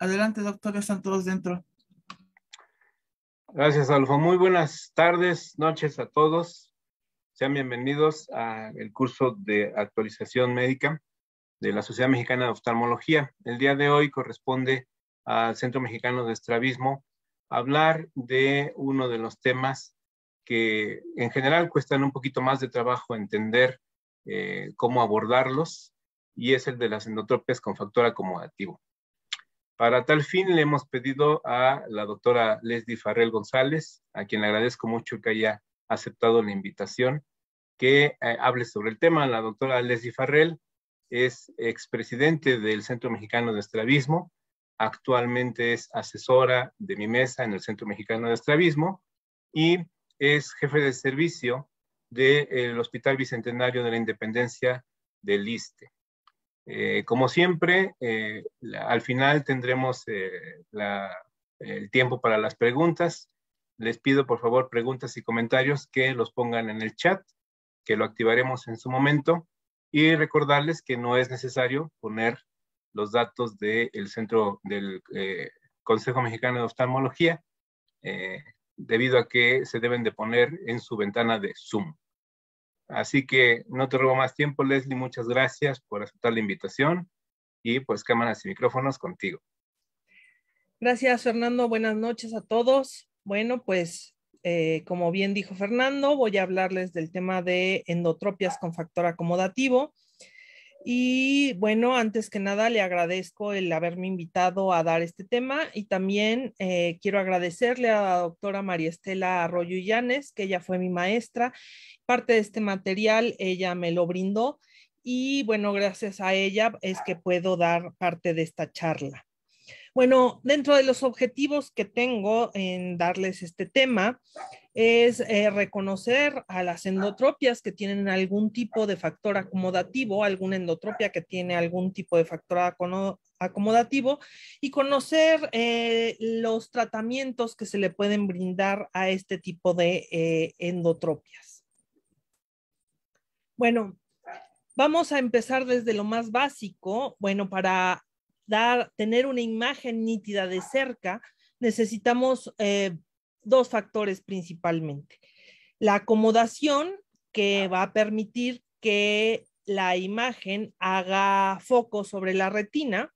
Adelante, doctor, están todos dentro. Gracias, Alfonso. Muy buenas tardes, noches a todos. Sean bienvenidos al curso de actualización médica de la Sociedad Mexicana de Oftalmología. El día de hoy corresponde al Centro Mexicano de Estrabismo hablar de uno de los temas que en general cuestan un poquito más de trabajo entender eh, cómo abordarlos y es el de las endotropias con factor acomodativo. Para tal fin le hemos pedido a la doctora Leslie Farrell González, a quien le agradezco mucho que haya aceptado la invitación, que eh, hable sobre el tema. La doctora Leslie Farrell es expresidente del Centro Mexicano de Estrabismo, actualmente es asesora de mi mesa en el Centro Mexicano de Estrabismo y es jefe de servicio del eh, Hospital Bicentenario de la Independencia del ISTE. Eh, como siempre, eh, al final tendremos eh, el tiempo para las preguntas. Les pido por favor preguntas y comentarios que los pongan en el chat, que lo activaremos en su momento. Y recordarles que no es necesario poner los datos del centro del Consejo Mexicano de Oftalmología, debido a que se deben de poner en su ventana de Zoom. Así que no te robo más tiempo, Leslie. Muchas gracias por aceptar la invitación y pues cámaras y micrófonos contigo. Gracias, Fernando. Buenas noches a todos. Bueno, pues eh, como bien dijo Fernando, voy a hablarles del tema de endotropias con factor acomodativo. Y bueno, antes que nada le agradezco el haberme invitado a dar este tema y también eh, quiero agradecerle a la doctora María Estela Arroyo Llanes, que ella fue mi maestra. Parte de este material ella me lo brindó y bueno, gracias a ella es que puedo dar parte de esta charla. Bueno, dentro de los objetivos que tengo en darles este tema es eh, reconocer a las endotropias que tienen algún tipo de factor acomodativo, alguna endotropia que tiene algún tipo de factor acomodativo y conocer eh, los tratamientos que se le pueden brindar a este tipo de eh, endotropias. Bueno, Vamos a empezar desde lo más básico. Bueno, para tener una imagen nítida de cerca, necesitamos eh, dos factores principalmente. La acomodación, que va a permitir que la imagen haga foco sobre la retina,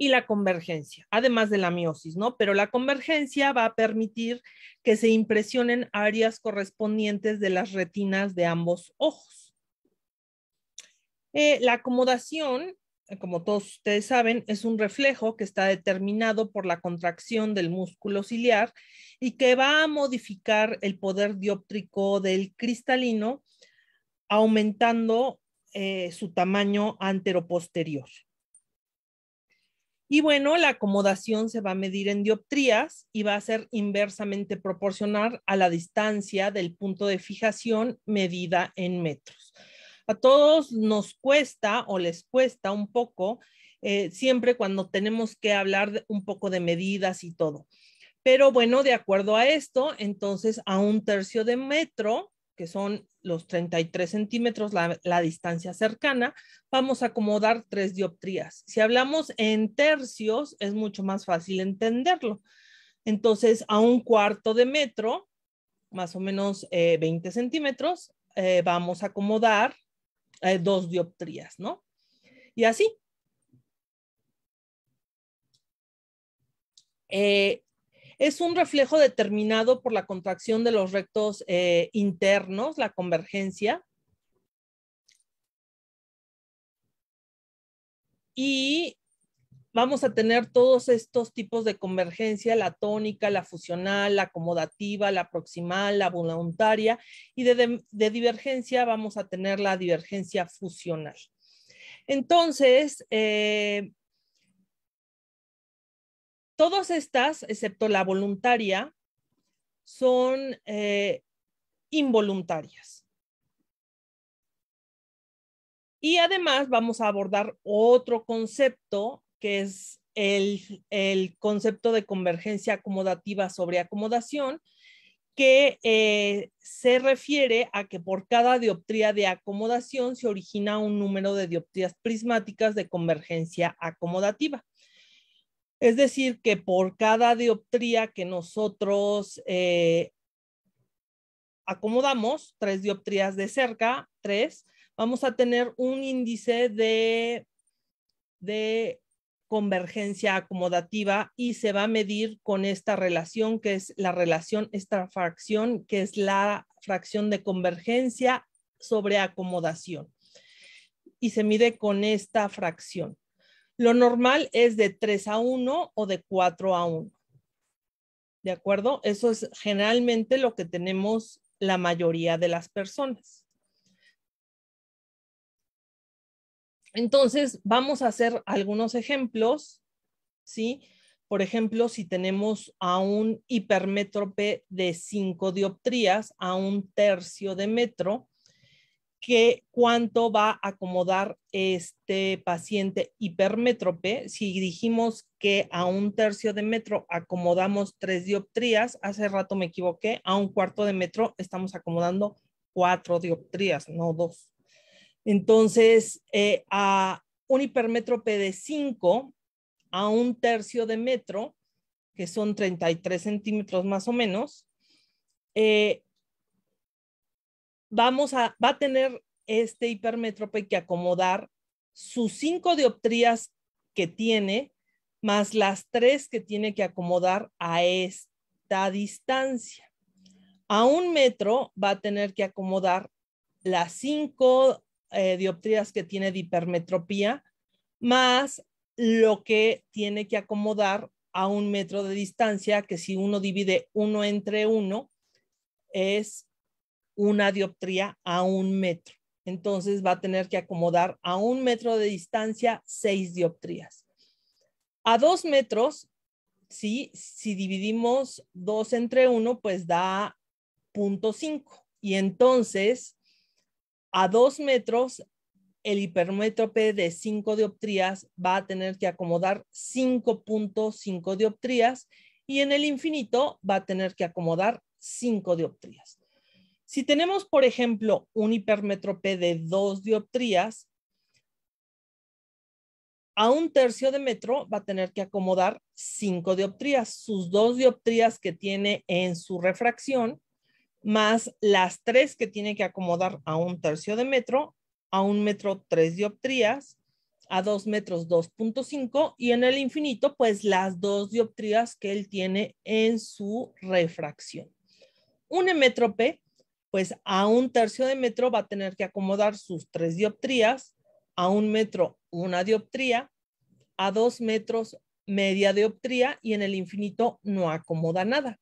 y la convergencia, además de la miosis, ¿no? Pero la convergencia va a permitir que se impresionen áreas correspondientes de las retinas de ambos ojos. Eh, la acomodación como todos ustedes saben, es un reflejo que está determinado por la contracción del músculo ciliar y que va a modificar el poder dióptrico del cristalino, aumentando eh, su tamaño anteroposterior. Y bueno, la acomodación se va a medir en dioptrías y va a ser inversamente proporcional a la distancia del punto de fijación medida en metros. A todos nos cuesta o les cuesta un poco eh, siempre cuando tenemos que hablar un poco de medidas y todo. Pero bueno, de acuerdo a esto, entonces a un tercio de metro, que son los 33 centímetros, la, distancia cercana, vamos a acomodar tres dioptrías. Si hablamos en tercios, es mucho más fácil entenderlo. Entonces, a un cuarto de metro, más o menos 20 eh, centímetros, eh, vamos a acomodar eh, dos dioptrías, ¿no? Y así. Eh, es un reflejo determinado por la contracción de los rectos eh, internos, la convergencia. Y vamos a tener todos estos tipos de convergencia, la tónica, la fusional, la acomodativa, la proximal, la voluntaria, y de, divergencia vamos a tener la divergencia fusional. Entonces, eh, todas estas, excepto la voluntaria, son eh, involuntarias. Y además vamos a abordar otro concepto que es el, concepto de convergencia acomodativa sobre acomodación, que eh, se refiere a que por cada dioptría de acomodación se origina un número de dioptrías prismáticas de convergencia acomodativa. Es decir, que por cada dioptría que nosotros eh, acomodamos, tres dioptrías de cerca, tres, vamos a tener un índice de, de convergencia acomodativa y se va a medir con esta relación que es la relación, esta fracción que es la fracción de convergencia sobre acomodación. Y se mide con esta fracción. Lo normal es de 3 a 1 o de 4 a 1. ¿De acuerdo? Eso es generalmente lo que tenemos la mayoría de las personas. Entonces, vamos a hacer algunos ejemplos, ¿sí? Por ejemplo, si tenemos a un hipermétrope de cinco dioptrías a un tercio de metro, ¿qué cuánto va a acomodar este paciente hipermétrope. Si dijimos que a un tercio de metro acomodamos tres dioptrías, hace rato me equivoqué, a un cuarto de metro estamos acomodando cuatro dioptrías, no dos. Entonces, eh, a un hipermétrope de 5 a un tercio de metro, que son 33 centímetros más o menos, eh, vamos a, va a tener este hipermétrope que acomodar sus cinco dioptrías que tiene, más las tres que tiene que acomodar a esta distancia. A un metro va a tener que acomodar las cinco eh, dioptrías que tiene de hipermetropía, más lo que tiene que acomodar a un metro de distancia, que si uno divide uno entre uno, es una dioptría a un metro. Entonces va a tener que acomodar a un metro de distancia seis dioptrías. A dos metros, si si dividimos dos entre uno, pues da cinco Y entonces a dos metros, el hipermétrope de 5 dioptrías va a tener que acomodar 5.5 dioptrías y en el infinito va a tener que acomodar 5 dioptrías. Si tenemos, por ejemplo, un hipermétrope de 2 dioptrías, a un tercio de metro va a tener que acomodar 5 dioptrías. Sus dos dioptrías que tiene en su refracción más las tres que tiene que acomodar a un tercio de metro, a un metro tres dioptrías, a dos metros 2.5 y en el infinito, pues las dos dioptrías que él tiene en su refracción. Un emétrope, pues a un tercio de metro va a tener que acomodar sus tres dioptrías, a un metro una dioptría, a dos metros media dioptría y en el infinito no acomoda nada.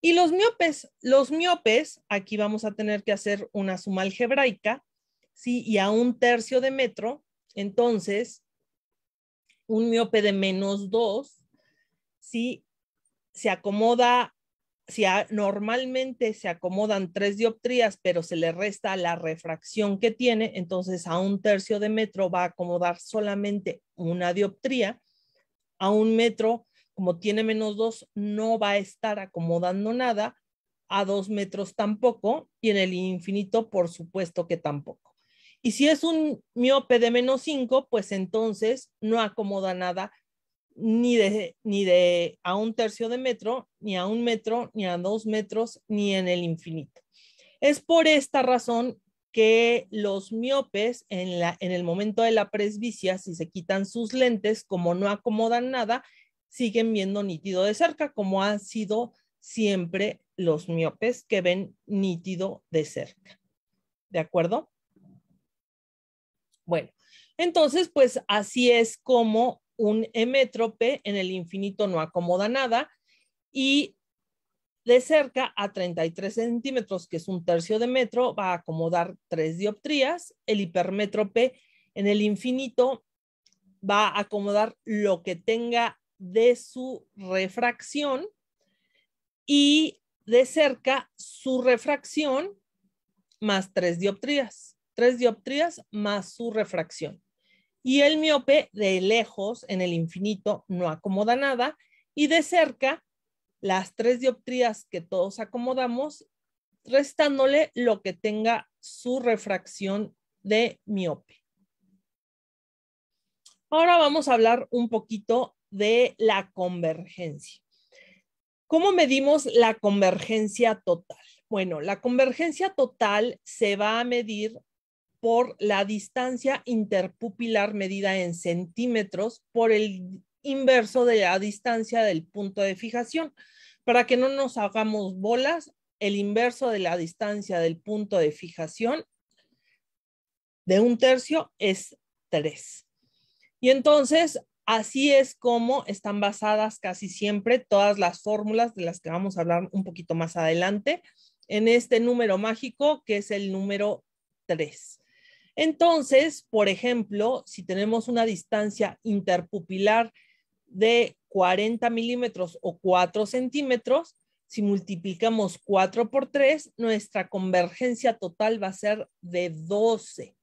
Y los miopes, los miopes, aquí vamos a tener que hacer una suma algebraica, ¿sí? Y a un tercio de metro, entonces, un miope de menos dos, ¿sí? Se acomoda, si normalmente se acomodan tres dioptrías, pero se le resta la refracción que tiene, entonces a un tercio de metro va a acomodar solamente una dioptría, a un metro como tiene menos dos, no va a estar acomodando nada, a dos metros tampoco, y en el infinito, por supuesto que tampoco. Y si es un miope de menos 5, pues entonces no acomoda nada ni de, ni de a un tercio de metro, ni a un metro, ni a dos metros, ni en el infinito. Es por esta razón que los miopes en, la, en el momento de la presbicia, si se quitan sus lentes, como no acomodan nada, siguen viendo nítido de cerca, como han sido siempre los miopes que ven nítido de cerca. ¿De acuerdo? Bueno, entonces, pues así es como un emétrope en el infinito no acomoda nada y de cerca a 33 centímetros, que es un tercio de metro, va a acomodar tres dioptrías. El hipermétrope en el infinito va a acomodar lo que tenga de su refracción y de cerca su refracción más tres dioptrías, tres dioptrías más su refracción. Y el miope de lejos en el infinito no acomoda nada y de cerca las tres dioptrías que todos acomodamos, restándole lo que tenga su refracción de miope. Ahora vamos a hablar un poquito de la convergencia. ¿Cómo medimos la convergencia total? Bueno, la convergencia total se va a medir por la distancia interpupilar medida en centímetros por el inverso de la distancia del punto de fijación. Para que no nos hagamos bolas, el inverso de la distancia del punto de fijación de un tercio es 3. Y entonces Así es como están basadas casi siempre todas las fórmulas de las que vamos a hablar un poquito más adelante en este número mágico que es el número 3. Entonces, por ejemplo, si tenemos una distancia interpupilar de 40 milímetros o 4 centímetros, si multiplicamos 4 por 3, nuestra convergencia total va a ser de 12.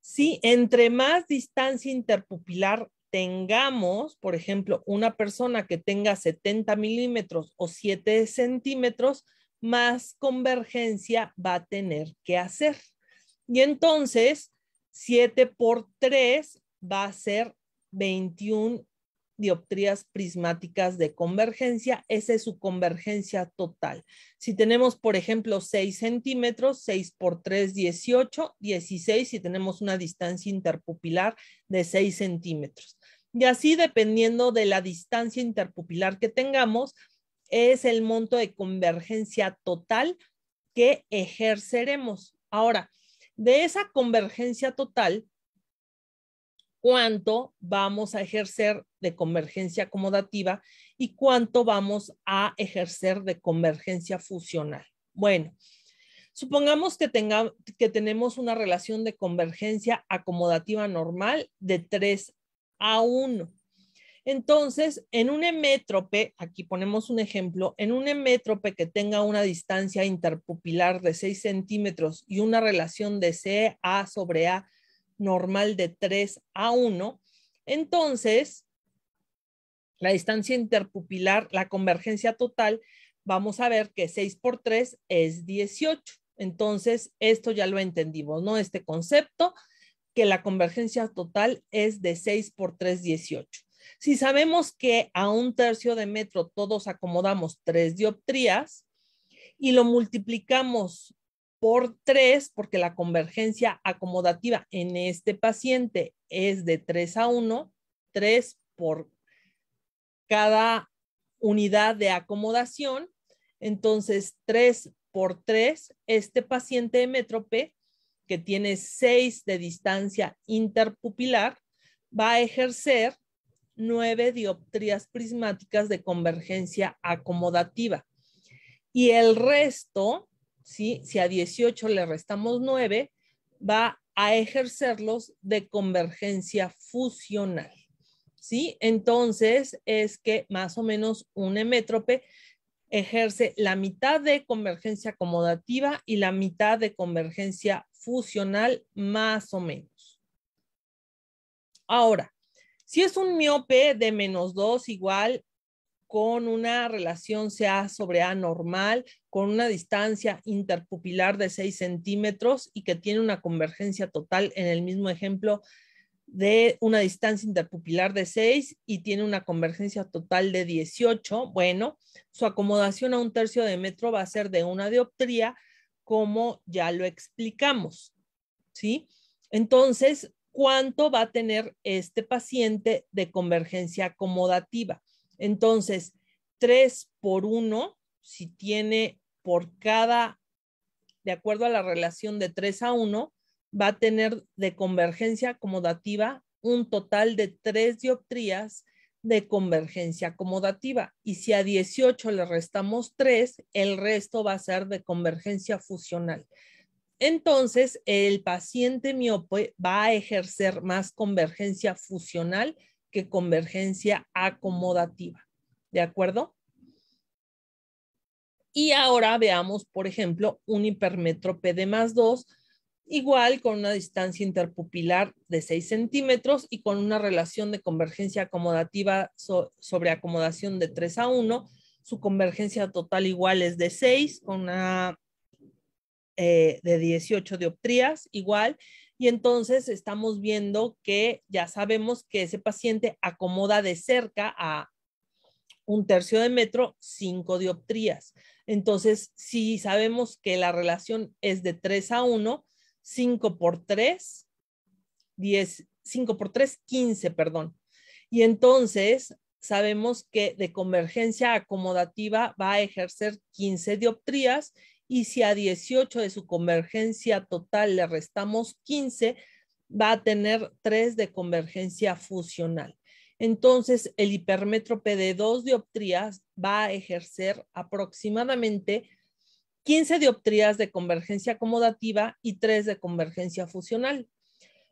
Si entre más distancia interpupilar tengamos, por ejemplo, una persona que tenga 70 milímetros o 7 centímetros, más convergencia va a tener que hacer. Y entonces, 7 por 3 va a ser 21 dioptrías prismáticas de convergencia. Esa es su convergencia total. Si tenemos, por ejemplo, 6 centímetros, 6 por 3, 18, 16, si tenemos una distancia interpupilar de 6 centímetros. Y así, dependiendo de la distancia interpupilar que tengamos, es el monto de convergencia total que ejerceremos. Ahora, de esa convergencia total, cuánto vamos a ejercer de convergencia acomodativa y cuánto vamos a ejercer de convergencia fusional. Bueno, supongamos que, que tenemos una relación de convergencia acomodativa normal de 3 a 1. Entonces, en un hemétrope, aquí ponemos un ejemplo, en un hemétrope que tenga una distancia interpupilar de 6 centímetros y una relación de C a sobre A normal de 3 a 1, entonces la distancia interpupilar, la convergencia total, vamos a ver que 6 por 3 es 18. Entonces, esto ya lo entendimos, ¿no? Este concepto, que la convergencia total es de 6 por 3, 18. Si sabemos que a un tercio de metro todos acomodamos tres dioptrías y lo multiplicamos por tres, porque la convergencia acomodativa en este paciente es de 3 a 1, 3 por cada unidad de acomodación. Entonces, 3 por 3, este paciente hemétrope, que tiene 6 de distancia interpupilar, va a ejercer nueve dioptrías prismáticas de convergencia acomodativa. Y el resto, si a 18 le restamos 9, va a ejercerlos de convergencia fusional, ¿sí? Entonces es que más o menos un emétrope ejerce la mitad de convergencia acomodativa y la mitad de convergencia fusional, más o menos. Ahora, si es un miope de menos 2 igual con una relación sea sobre A normal, con una distancia interpupilar de 6 centímetros y que tiene una convergencia total en el mismo ejemplo de una distancia interpupilar de 6 y tiene una convergencia total de 18, bueno, su acomodación a un tercio de metro va a ser de una dioptría, como ya lo explicamos, ¿sí? Entonces, ¿cuánto va a tener este paciente de convergencia acomodativa? Entonces, 3 por 1, si tiene por cada, de acuerdo a la relación de 3 a 1, va a tener de convergencia acomodativa un total de 3 dioptrías de convergencia acomodativa. Y si a 18 le restamos 3, el resto va a ser de convergencia fusional. Entonces, el paciente miope va a ejercer más convergencia fusional que convergencia acomodativa. ¿De acuerdo? Y ahora veamos, por ejemplo, un hipermétrope de más 2, igual con una distancia interpupilar de 6 centímetros y con una relación de convergencia acomodativa sobre acomodación de 3 a 1. Su convergencia total igual es de 6, con una eh, de 18 dioptrías igual y entonces estamos viendo que ya sabemos que ese paciente acomoda de cerca a un tercio de metro, cinco dioptrías. Entonces, si sabemos que la relación es de 3 a 1, 5 por 3, 10, 5 por 3, 15, perdón. Y entonces sabemos que de convergencia acomodativa va a ejercer 15 dioptrías y si a 18 de su convergencia total le restamos 15, va a tener 3 de convergencia fusional. Entonces, el hipermétrope de 2 dioptrías va a ejercer aproximadamente 15 dioptrías de convergencia acomodativa y 3 de convergencia fusional.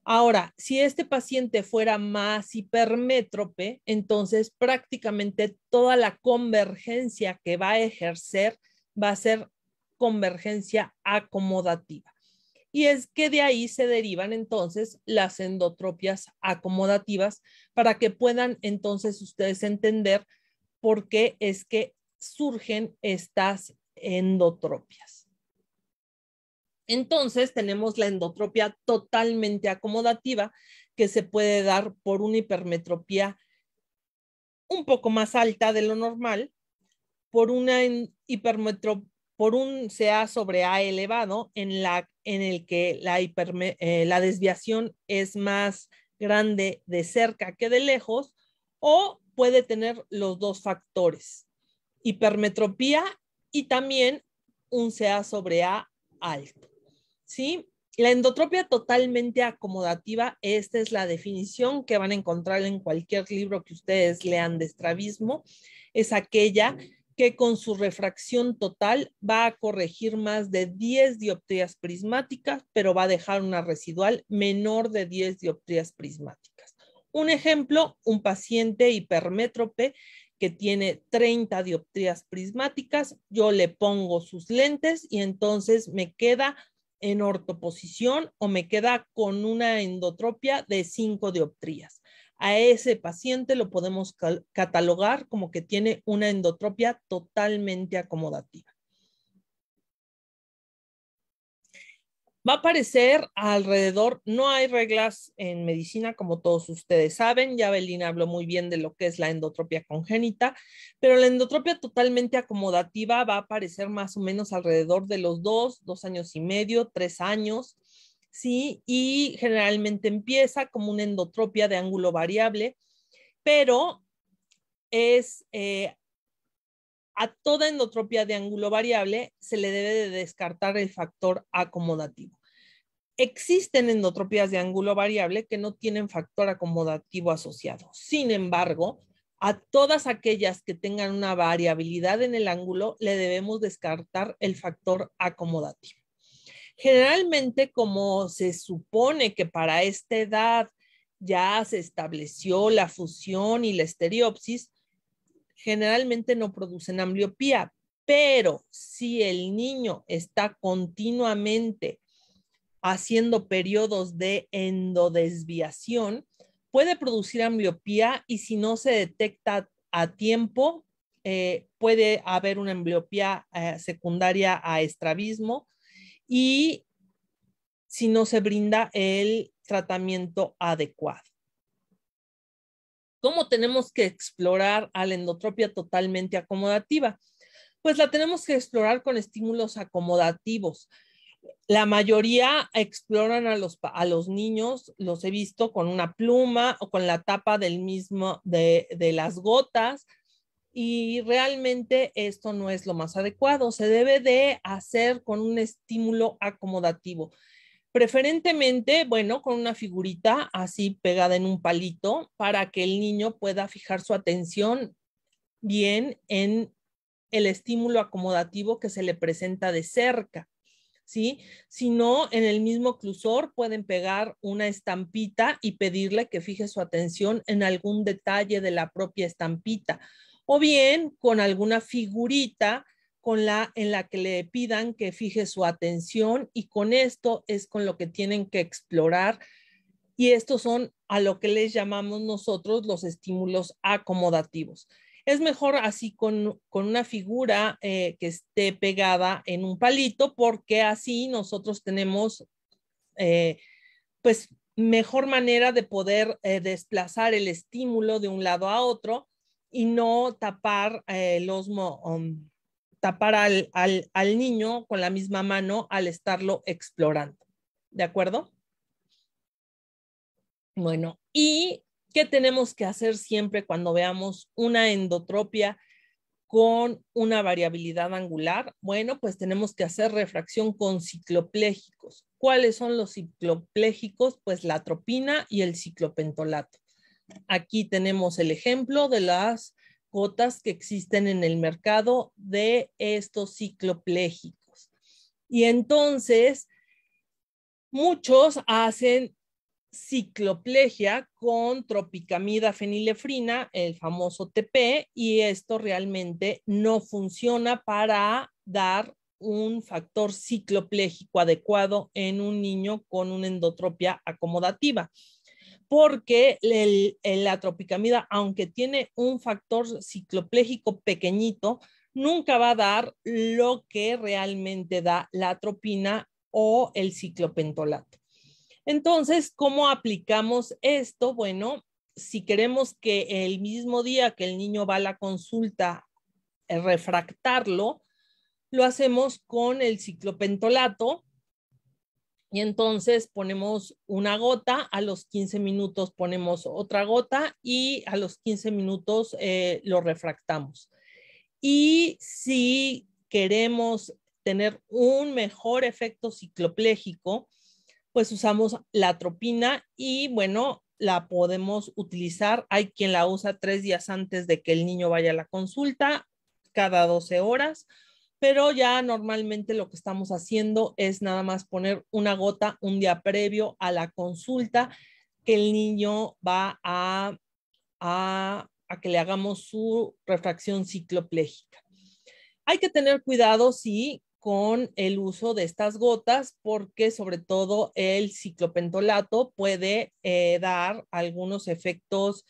Ahora, si este paciente fuera más hipermétrope, entonces prácticamente toda la convergencia que va a ejercer va a ser convergencia acomodativa. Y es que de ahí se derivan entonces las endotropias acomodativas para que puedan entonces ustedes entender por qué es que surgen estas endotropias. Entonces tenemos la endotropia totalmente acomodativa que se puede dar por una hipermetropía un poco más alta de lo normal, por una hipermetropía por un CA sobre A elevado en, la, en el que la, eh, la desviación es más grande de cerca que de lejos o puede tener los dos factores, hipermetropía y también un CA sobre A alto. ¿sí? La endotropia totalmente acomodativa, esta es la definición que van a encontrar en cualquier libro que ustedes lean de estrabismo, es aquella que con su refracción total va a corregir más de 10 dioptrías prismáticas, pero va a dejar una residual menor de 10 dioptrías prismáticas. Un ejemplo, un paciente hipermétrope que tiene 30 dioptrías prismáticas, yo le pongo sus lentes y entonces me queda en ortoposición o me queda con una endotropia de 5 dioptrías a ese paciente lo podemos catalogar como que tiene una endotropia totalmente acomodativa. Va a aparecer alrededor, no hay reglas en medicina, como todos ustedes saben, ya Belina habló muy bien de lo que es la endotropia congénita, pero la endotropia totalmente acomodativa va a aparecer más o menos alrededor de los dos, dos años y medio, tres años, ¿sí? Y generalmente empieza como una endotropia de ángulo variable, pero es eh, a toda endotropia de ángulo variable se le debe de descartar el factor acomodativo. Existen endotropias de ángulo variable que no tienen factor acomodativo asociado. Sin embargo, a todas aquellas que tengan una variabilidad en el ángulo le debemos descartar el factor acomodativo. Generalmente, como se supone que para esta edad ya se estableció la fusión y la estereopsis, generalmente no producen ambliopía, pero si el niño está continuamente haciendo periodos de endodesviación, puede producir ambliopía y si no se detecta a tiempo, eh, puede haber una ambliopía eh, secundaria a estrabismo y si no se brinda el tratamiento adecuado. ¿Cómo tenemos que explorar a la endotropia totalmente acomodativa? Pues la tenemos que explorar con estímulos acomodativos. La mayoría exploran a los, niños, los he visto con una pluma o con la tapa del mismo de las gotas, y realmente esto no es lo más adecuado. Se debe de hacer con un estímulo acomodativo. Preferentemente, bueno, con una figurita así pegada en un palito para que el niño pueda fijar su atención bien en el estímulo acomodativo que se le presenta de cerca. ¿Sí? Si no, en el mismo clusor pueden pegar una estampita y pedirle que fije su atención en algún detalle de la propia estampita o bien con alguna figurita con la, en la que le pidan que fije su atención y con esto es con lo que tienen que explorar y estos son a lo que les llamamos nosotros los estímulos acomodativos. Es mejor así con, una figura eh, que esté pegada en un palito porque así nosotros tenemos eh, pues mejor manera de poder eh, desplazar el estímulo de un lado a otro y no tapar eh, el osmo, um, tapar al, al, niño con la misma mano al estarlo explorando. ¿De acuerdo? Bueno, ¿y qué tenemos que hacer siempre cuando veamos una endotropia con una variabilidad angular? Bueno, pues tenemos que hacer refracción con cicloplégicos. ¿Cuáles son los cicloplégicos? Pues la atropina y el ciclopentolato. Aquí tenemos el ejemplo de las cotas que existen en el mercado de estos cicloplégicos. Y entonces, muchos hacen cicloplegia con tropicamida fenilefrina, el famoso TP, y esto realmente no funciona para dar un factor cicloplégico adecuado en un niño con una endotropia acomodativa porque la tropicamida, aunque tiene un factor ciclopléjico pequeñito, nunca va a dar lo que realmente da la atropina o el ciclopentolato. Entonces, ¿cómo aplicamos esto? Bueno, si queremos que el mismo día que el niño va a la consulta eh, refractarlo, lo hacemos con el ciclopentolato y entonces ponemos una gota, a los 15 minutos ponemos otra gota y a los 15 minutos eh, lo refractamos. Y si queremos tener un mejor efecto cicloplégico, pues usamos la tropina y bueno, la podemos utilizar. Hay quien la usa tres días antes de que el niño vaya a la consulta, cada 12 horas pero ya normalmente lo que estamos haciendo es nada más poner una gota un día previo a la consulta que el niño va a, que le hagamos su refracción cicloplégica. Hay que tener cuidado, sí, con el uso de estas gotas porque sobre todo el ciclopentolato puede eh, dar algunos efectos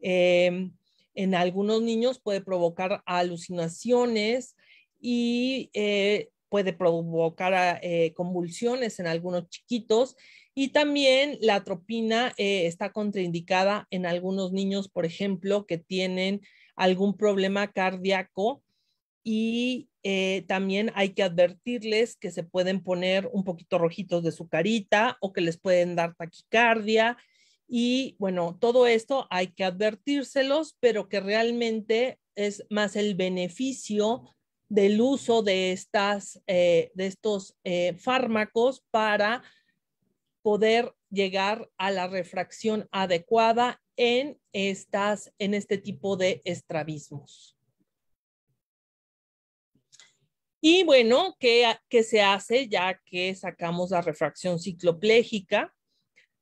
em, en algunos niños, puede provocar alucinaciones, y eh, puede provocar ah, eh, convulsiones en algunos chiquitos. Y también la atropina eh, está contraindicada en algunos niños, por ejemplo, que tienen algún problema cardíaco y también hay que advertirles que se pueden poner un poquito rojitos de su carita o que les pueden dar taquicardia. Y bueno, todo esto hay que advertírselos, pero que realmente es más el beneficio del uso de, estas, eh, de estos eh, fármacos para poder llegar a la refracción adecuada en, estas, en este tipo de estrabismos. Y bueno, ¿qué, ¿qué, se hace ya que sacamos la refracción cicloplégica?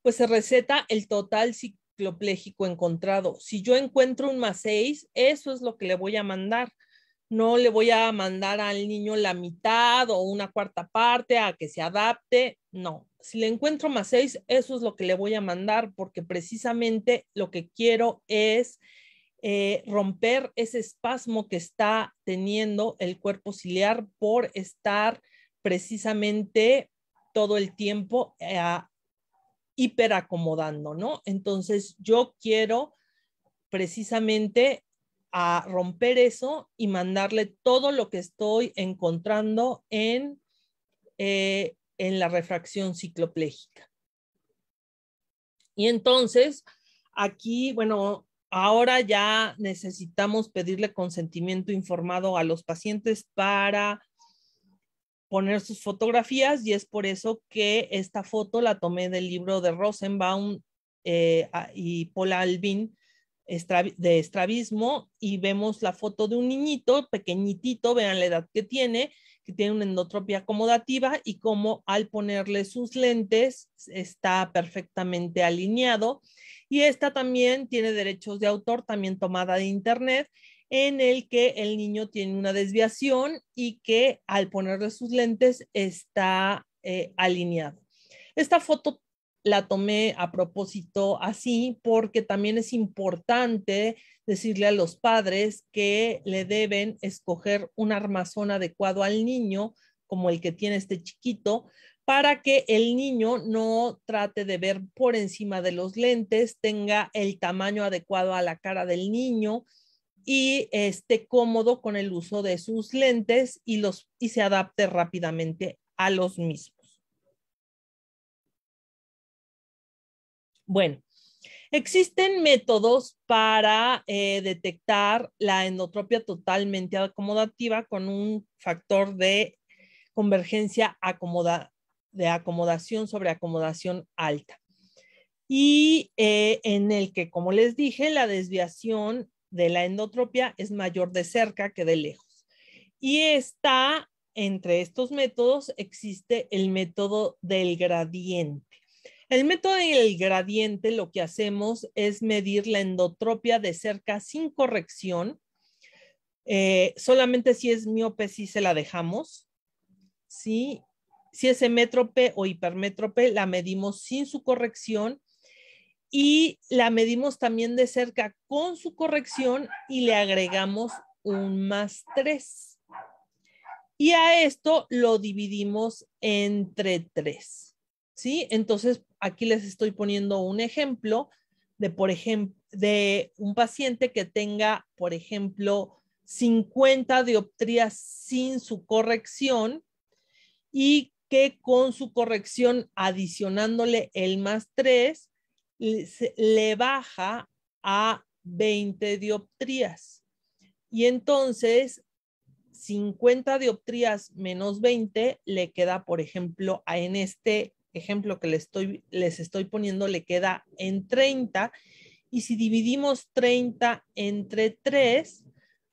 Pues se receta el total cicloplégico encontrado. Si yo encuentro un más 6, eso es lo que le voy a mandar no le voy a mandar al niño la mitad o una cuarta parte a que se adapte, no. Si le encuentro más seis, eso es lo que le voy a mandar porque precisamente lo que quiero es eh, romper ese espasmo que está teniendo el cuerpo ciliar por estar precisamente todo el tiempo eh, hiperacomodando, ¿no? Entonces yo quiero precisamente a romper eso y mandarle todo lo que estoy encontrando en, eh, en la refracción cicloplégica. Y entonces, aquí, bueno, ahora ya necesitamos pedirle consentimiento informado a los pacientes para poner sus fotografías y es por eso que esta foto la tomé del libro de Rosenbaum eh, y Paul Albin de estrabismo y vemos la foto de un niñito pequeñitito, vean la edad que tiene, que tiene una endotropia acomodativa y cómo al ponerle sus lentes está perfectamente alineado. Y esta también tiene derechos de autor, también tomada de internet, en el que el niño tiene una desviación y que al ponerle sus lentes está eh, alineado. Esta foto la tomé a propósito así porque también es importante decirle a los padres que le deben escoger un armazón adecuado al niño, como el que tiene este chiquito, para que el niño no trate de ver por encima de los lentes, tenga el tamaño adecuado a la cara del niño y esté cómodo con el uso de sus lentes y, los, y se adapte rápidamente a los mismos. Bueno, existen métodos para eh, detectar la endotropia totalmente acomodativa con un factor de convergencia de acomodación sobre acomodación alta. Y eh, en el que, como les dije, la desviación de la endotropia es mayor de cerca que de lejos. Y está, entre estos métodos, existe el método del gradiente. El método del gradiente lo que hacemos es medir la endotropia de cerca sin corrección. Eh, solamente si es miope, sí se la dejamos. Si es hemétrope o hipermétrope, la medimos sin su corrección y la medimos también de cerca con su corrección y le agregamos un más 3. Y a esto lo dividimos entre tres. ¿sí? Entonces, aquí les estoy poniendo un ejemplo de, por ejemplo, de un paciente que tenga, por ejemplo, 50 dioptrías sin su corrección y que con su corrección adicionándole el más 3 le baja a 20 dioptrías. Y entonces 50 dioptrías menos 20 le queda, por ejemplo, a, en este ejemplo que les estoy, les estoy poniendo le queda en 30 y si dividimos 30 entre 3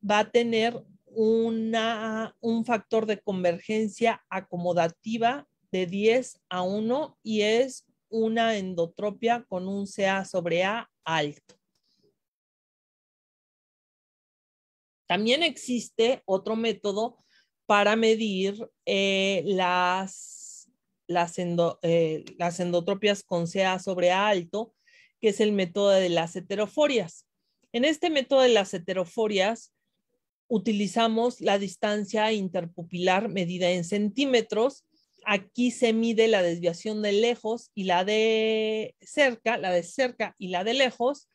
va a tener una, un factor de convergencia acomodativa de 10 a 1 y es una endotropia con un CA sobre A alto. También existe otro método para medir eh, las eh, las, endotropias con CA sobre A alto, que es el método de las heteroforias. En este método de las heteroforias utilizamos la distancia interpupilar medida en centímetros. Aquí se mide la desviación de lejos y la de cerca, la de cerca y la de lejos.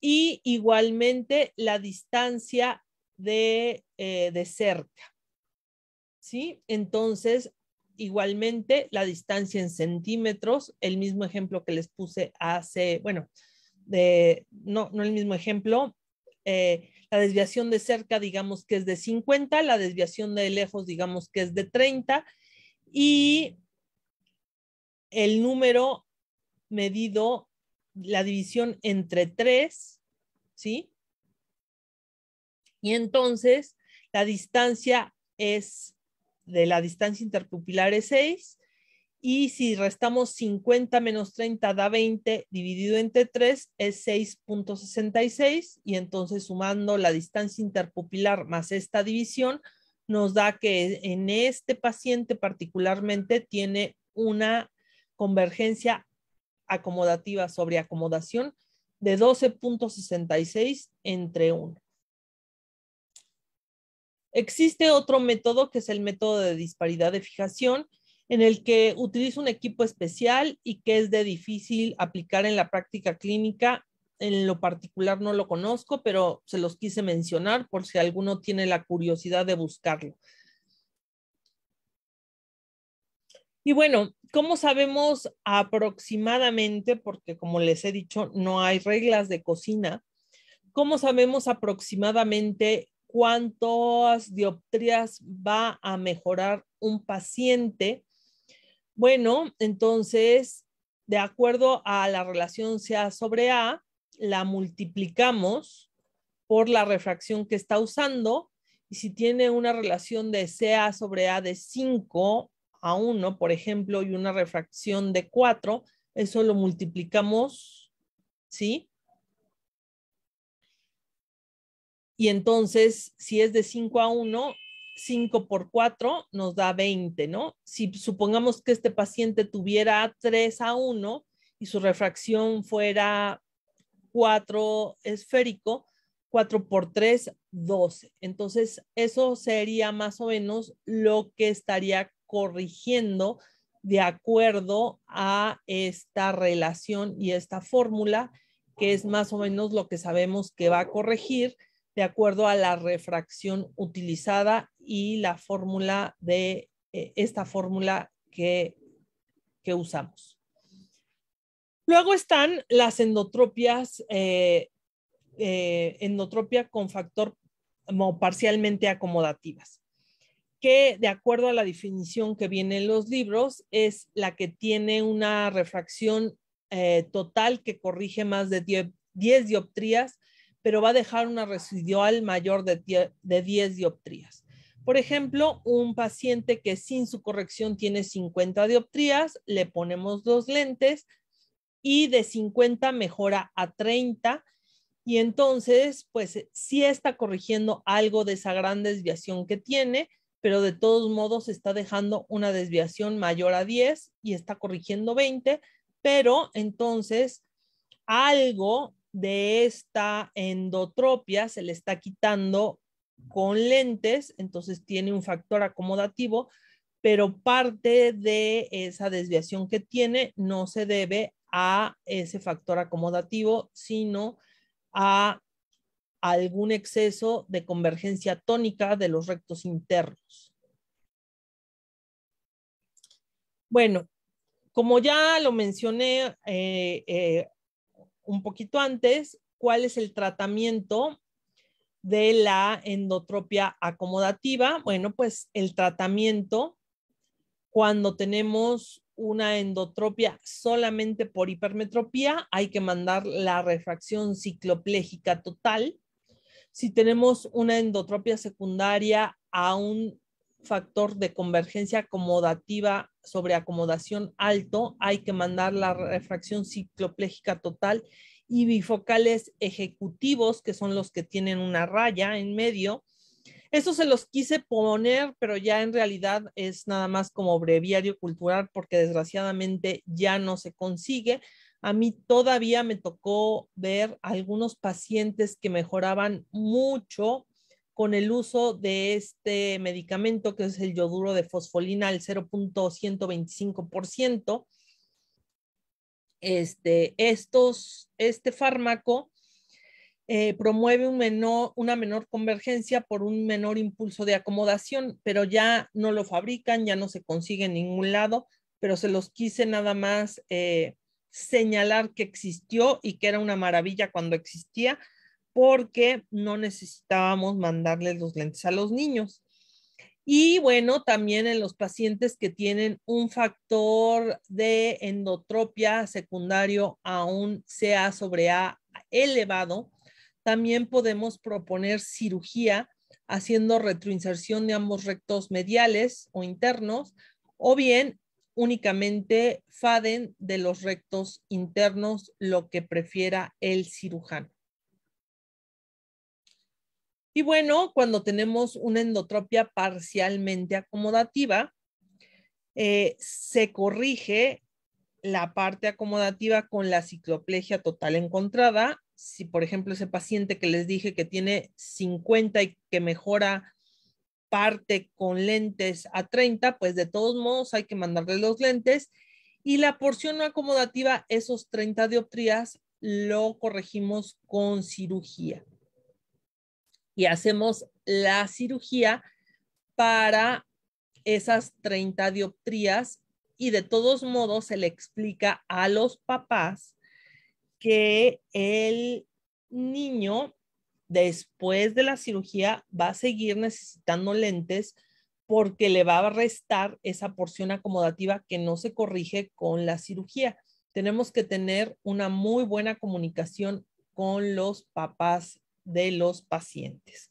Y igualmente la distancia de, eh, de cerca. ¿Sí? Entonces, igualmente la distancia en centímetros, el mismo ejemplo que les puse hace, bueno, de, no, no el mismo ejemplo, eh, la desviación de cerca digamos que es de 50, la desviación de lejos digamos que es de 30 y el número medido, la división entre 3, ¿sí? Y entonces la distancia es de la distancia interpupilar es 6 y si restamos 50 menos 30 da 20 dividido entre 3 es 6.66 y entonces sumando la distancia interpupilar más esta división nos da que en este paciente particularmente tiene una convergencia acomodativa sobre acomodación de 12.66 entre 1. Existe otro método que es el método de disparidad de fijación, en el que utiliza un equipo especial y que es de difícil aplicar en la práctica clínica. En lo particular no lo conozco, pero se los quise mencionar por si alguno tiene la curiosidad de buscarlo. Y bueno, ¿cómo sabemos aproximadamente? Porque como les he dicho, no hay reglas de cocina. ¿Cómo sabemos aproximadamente cuántas dioptrías va a mejorar un paciente. Bueno, entonces, de acuerdo a la relación CA sobre A, la multiplicamos por la refracción que está usando. Y si tiene una relación de CA sobre A de 5 a 1, por ejemplo, y una refracción de 4, eso lo multiplicamos, ¿sí? Y entonces, si es de 5 a 1, 5 por 4 nos da 20, ¿no? Si supongamos que este paciente tuviera 3 a 1 y su refracción fuera 4 esférico, 4 por 3, 12. Entonces, eso sería más o menos lo que estaría corrigiendo de acuerdo a esta relación y esta fórmula, que es más o menos lo que sabemos que va a corregir de acuerdo a la refracción utilizada y la fórmula de eh, esta fórmula que, usamos. Luego están las endotropias, eh, eh, endotropia con factor parcialmente acomodativas que de acuerdo a la definición que viene en los libros, es la que tiene una refracción total que corrige más de 10, dioptrías pero va a dejar una residual mayor de, de 10 dioptrías. Por ejemplo, un paciente que sin su corrección tiene 50 dioptrías, le ponemos dos lentes y de 50 mejora a 30 y entonces, pues eh, sí está corrigiendo algo de esa gran desviación que tiene, pero de todos modos está dejando una desviación mayor a 10 y está corrigiendo 20, pero entonces algo de esta endotropia se le está quitando con lentes, entonces tiene un factor acomodativo, pero parte de esa desviación que tiene no se debe a ese factor acomodativo, sino a algún exceso de convergencia tónica de los rectos internos. Bueno, como ya lo mencioné eh, eh, un poquito antes cuál es el tratamiento de la endotropia acomodativa. Bueno, pues el tratamiento cuando tenemos una endotropia solamente por hipermetropía, hay que mandar la refracción cicloplégica total. Si tenemos una endotropia secundaria a un factor de convergencia acomodativa sobre acomodación alto, hay que mandar la refracción cicloplégica total y bifocales ejecutivos, que son los que tienen una raya en medio. Eso se los quise poner, pero ya en realidad es nada más como breviario cultural porque desgraciadamente ya no se consigue. A mí todavía me tocó ver algunos pacientes que mejoraban mucho con el uso de este medicamento que es el yoduro de fosfolina al 0.125%. Este, este fármaco eh, promueve una menor convergencia por un menor impulso de acomodación, pero ya no lo fabrican, ya no se consigue en ningún lado, pero se los quise nada más eh, señalar que existió y que era una maravilla cuando existía porque no necesitábamos mandarles los lentes a los niños. Y bueno, también en los pacientes que tienen un factor de endotropia secundario a un CA sobre A elevado, también podemos proponer cirugía haciendo retroinserción de ambos rectos mediales o internos, o bien únicamente faden de los rectos internos, lo que prefiera el cirujano. Y bueno, cuando tenemos una endotropia parcialmente acomodativa, eh, se corrige la parte acomodativa con la cicloplegia total encontrada. Si, por ejemplo, ese paciente que les dije que tiene 50 y que mejora parte con lentes a 30, pues de todos modos hay que mandarle los lentes. Y la porción no acomodativa, esos 30 dioptrías, lo corregimos con cirugía y hacemos la cirugía para esas 30 dioptrías y de todos modos se le explica a los papás que el niño después de la cirugía va a seguir necesitando lentes porque le va a restar esa porción acomodativa que no se corrige con la cirugía. Tenemos que tener una muy buena comunicación con los papás de los pacientes.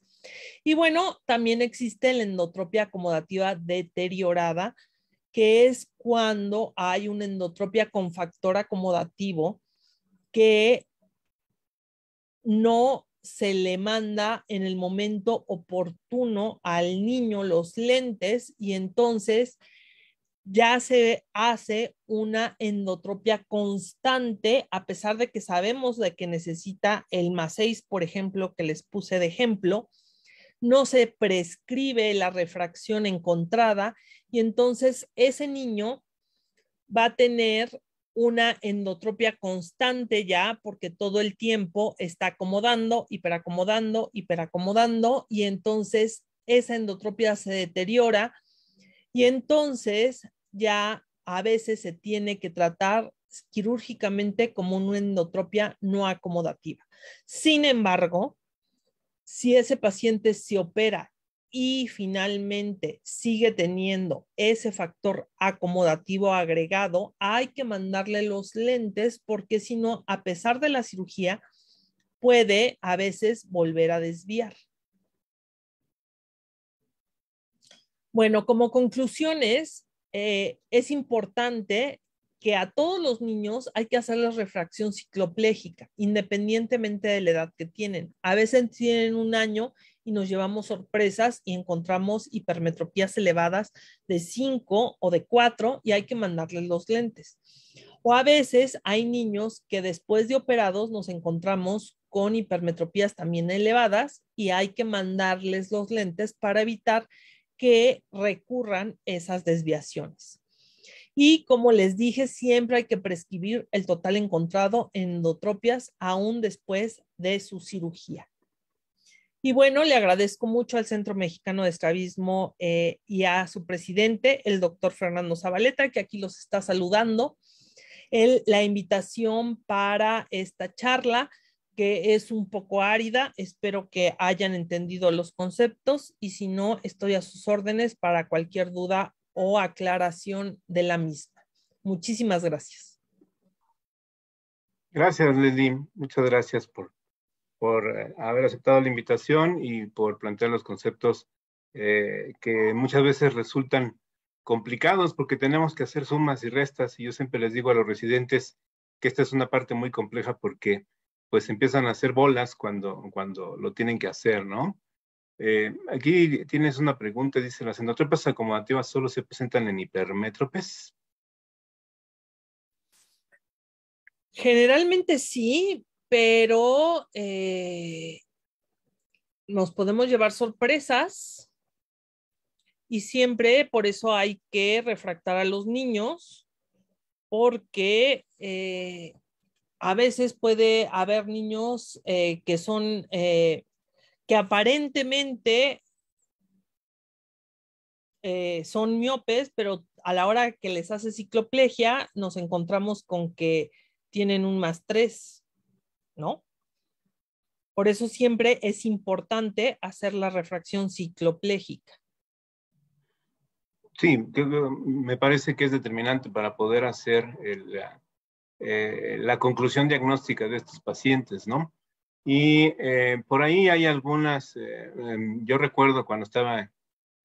Y bueno, también existe la endotropia acomodativa deteriorada, que es cuando hay una endotropia con factor acomodativo que no se le manda en el momento oportuno al niño los lentes y entonces ya se hace una endotropia constante, a pesar de que sabemos de que necesita el más 6, por ejemplo, que les puse de ejemplo, no se prescribe la refracción encontrada y entonces ese niño va a tener una endotropia constante ya porque todo el tiempo está acomodando, hiperacomodando, hiperacomodando y entonces esa endotropia se deteriora y entonces ya a veces se tiene que tratar quirúrgicamente como una endotropia no acomodativa. Sin embargo, si ese paciente se opera y finalmente sigue teniendo ese factor acomodativo agregado, hay que mandarle los lentes porque si no, a pesar de la cirugía, puede a veces volver a desviar. Bueno, como conclusiones, eh, es importante que a todos los niños hay que hacerles refracción cicloplégica, independientemente de la edad que tienen. A veces tienen un año y nos llevamos sorpresas y encontramos hipermetropías elevadas de 5 o de 4 y hay que mandarles los lentes. O a veces hay niños que después de operados nos encontramos con hipermetropías también elevadas y hay que mandarles los lentes para evitar que recurran esas desviaciones. Y como les dije, siempre hay que prescribir el total encontrado en endotropias aún después de su cirugía. Y bueno, le agradezco mucho al Centro Mexicano de Estrabismo eh, y a su presidente, el doctor Fernando Zabaleta, que aquí los está saludando. la invitación para esta charla que es un poco árida. Espero que hayan entendido los conceptos y si no, estoy a sus órdenes para cualquier duda o aclaración de la misma. Muchísimas gracias. Gracias, Leslie. Muchas gracias por, por eh, haber aceptado la invitación y por plantear los conceptos eh, que muchas veces resultan complicados porque tenemos que hacer sumas y restas y yo siempre les digo a los residentes que esta es una parte muy compleja porque pues empiezan a hacer bolas cuando, cuando lo tienen que hacer, ¿no? Eh, aquí tienes una pregunta, dice, ¿las endotropias acomodativas solo se presentan en hipermétropes? Generalmente sí, pero eh, nos podemos llevar sorpresas y siempre por eso hay que refractar a los niños porque eh, a veces puede haber niños eh, que son, eh, que aparentemente eh, son miopes, pero a la hora que les hace cicloplegia, nos encontramos con que tienen un más tres, ¿no? Por eso siempre es importante hacer la refracción cicloplégica. Sí, me parece que es determinante para poder hacer el, eh, la conclusión diagnóstica de estos pacientes, ¿no? Y eh, por ahí hay algunas, eh, em, yo recuerdo cuando estaba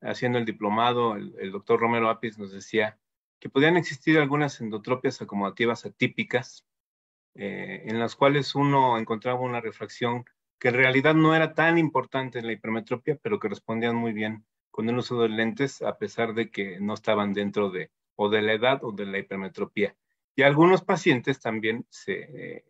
haciendo el diplomado, el, doctor Romero Apis nos decía que podían existir algunas endotropias acomodativas atípicas, en las cuales uno encontraba una refracción que en realidad no era tan importante en la hipermetropia, pero que respondían muy bien con el uso de lentes, a pesar de que no estaban dentro de o de la edad o de la hipermetropía. Y algunos pacientes también se,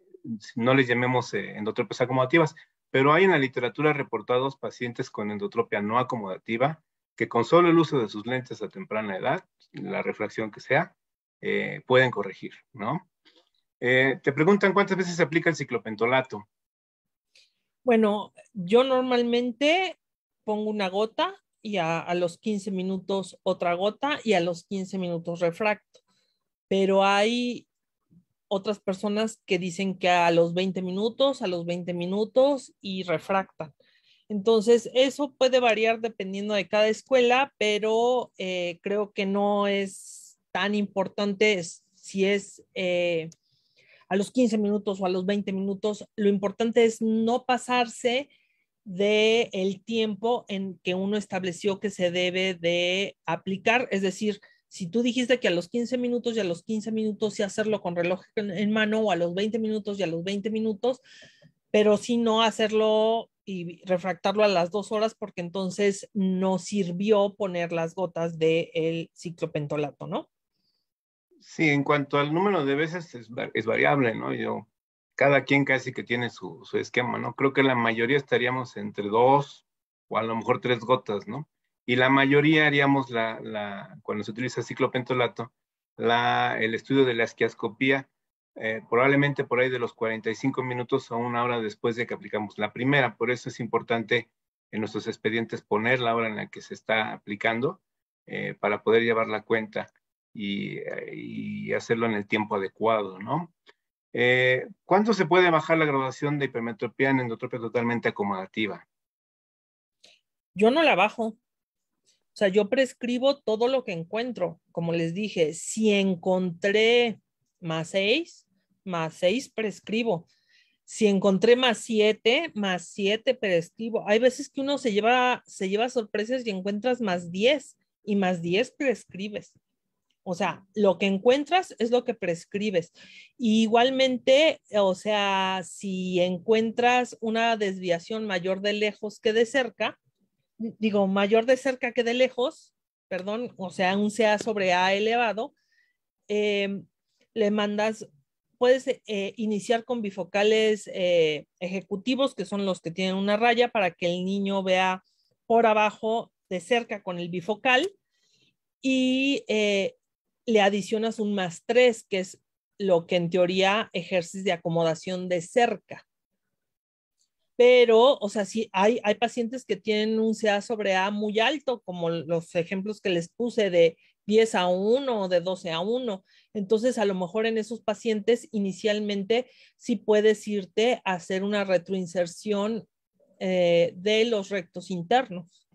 no les llamemos eh, endotropias acomodativas, pero hay en la literatura reportados pacientes con endotropia no acomodativa que con solo el uso de sus lentes a temprana edad, la refracción que sea, eh, pueden corregir, ¿no? Eh, te preguntan cuántas veces se aplica el ciclopentolato. Bueno, yo normalmente pongo una gota y a, a los 15 minutos otra gota y a los 15 minutos refracto pero hay otras personas que dicen que a los 20 minutos, a los 20 minutos y refractan. Entonces, eso puede variar dependiendo de cada escuela, pero eh, creo que no es tan importante si es eh, a los 15 minutos o a los 20 minutos. Lo importante es no pasarse del el tiempo en que uno estableció que se debe de aplicar, es decir, si tú dijiste que a los 15 minutos y a los 15 minutos sí hacerlo con reloj en, mano o a los 20 minutos y a los 20 minutos, pero si no hacerlo y refractarlo a las dos horas porque entonces no sirvió poner las gotas del ciclopentolato, ¿no? Sí, en cuanto al número de veces es, variable, ¿no? Yo, cada quien casi que tiene su, su, esquema, ¿no? Creo que la mayoría estaríamos entre dos o a lo mejor tres gotas, ¿no? y la mayoría haríamos la, cuando se utiliza ciclopentolato, el estudio de la esquiascopía, eh, probablemente por ahí de los 45 minutos a una hora después de que aplicamos la primera. Por eso es importante en nuestros expedientes poner la hora en la que se está aplicando eh, para poder llevar la cuenta y, hacerlo en el tiempo adecuado, ¿no? Eh, ¿Cuánto se puede bajar la graduación de hipermetropía en endotropia totalmente acomodativa? Yo no la bajo sea, yo prescribo todo lo que encuentro. Como les dije, si encontré más seis, más 6 prescribo. Si encontré más 7, más 7 prescribo. Hay veces que uno se lleva, se lleva sorpresas y encuentras más 10 y más 10 prescribes. O sea, lo que encuentras es lo que prescribes. igualmente, o sea, si encuentras una desviación mayor de lejos que de cerca, digo, mayor de cerca que de lejos, perdón, o sea, un CA sobre A elevado, eh, le mandas, puedes eh, iniciar con bifocales eh, ejecutivos, que son los que tienen una raya, para que el niño vea por abajo de cerca con el bifocal y le adicionas un más tres, que es lo que en teoría ejerces de acomodación de cerca pero, o sea, sí, hay, hay pacientes que tienen un CA sobre A muy alto, como los ejemplos que les puse de 10 a 1 o de 12 a 1. Entonces, a lo mejor en esos pacientes inicialmente sí puedes irte a hacer una retroinserción eh, de los rectos internos.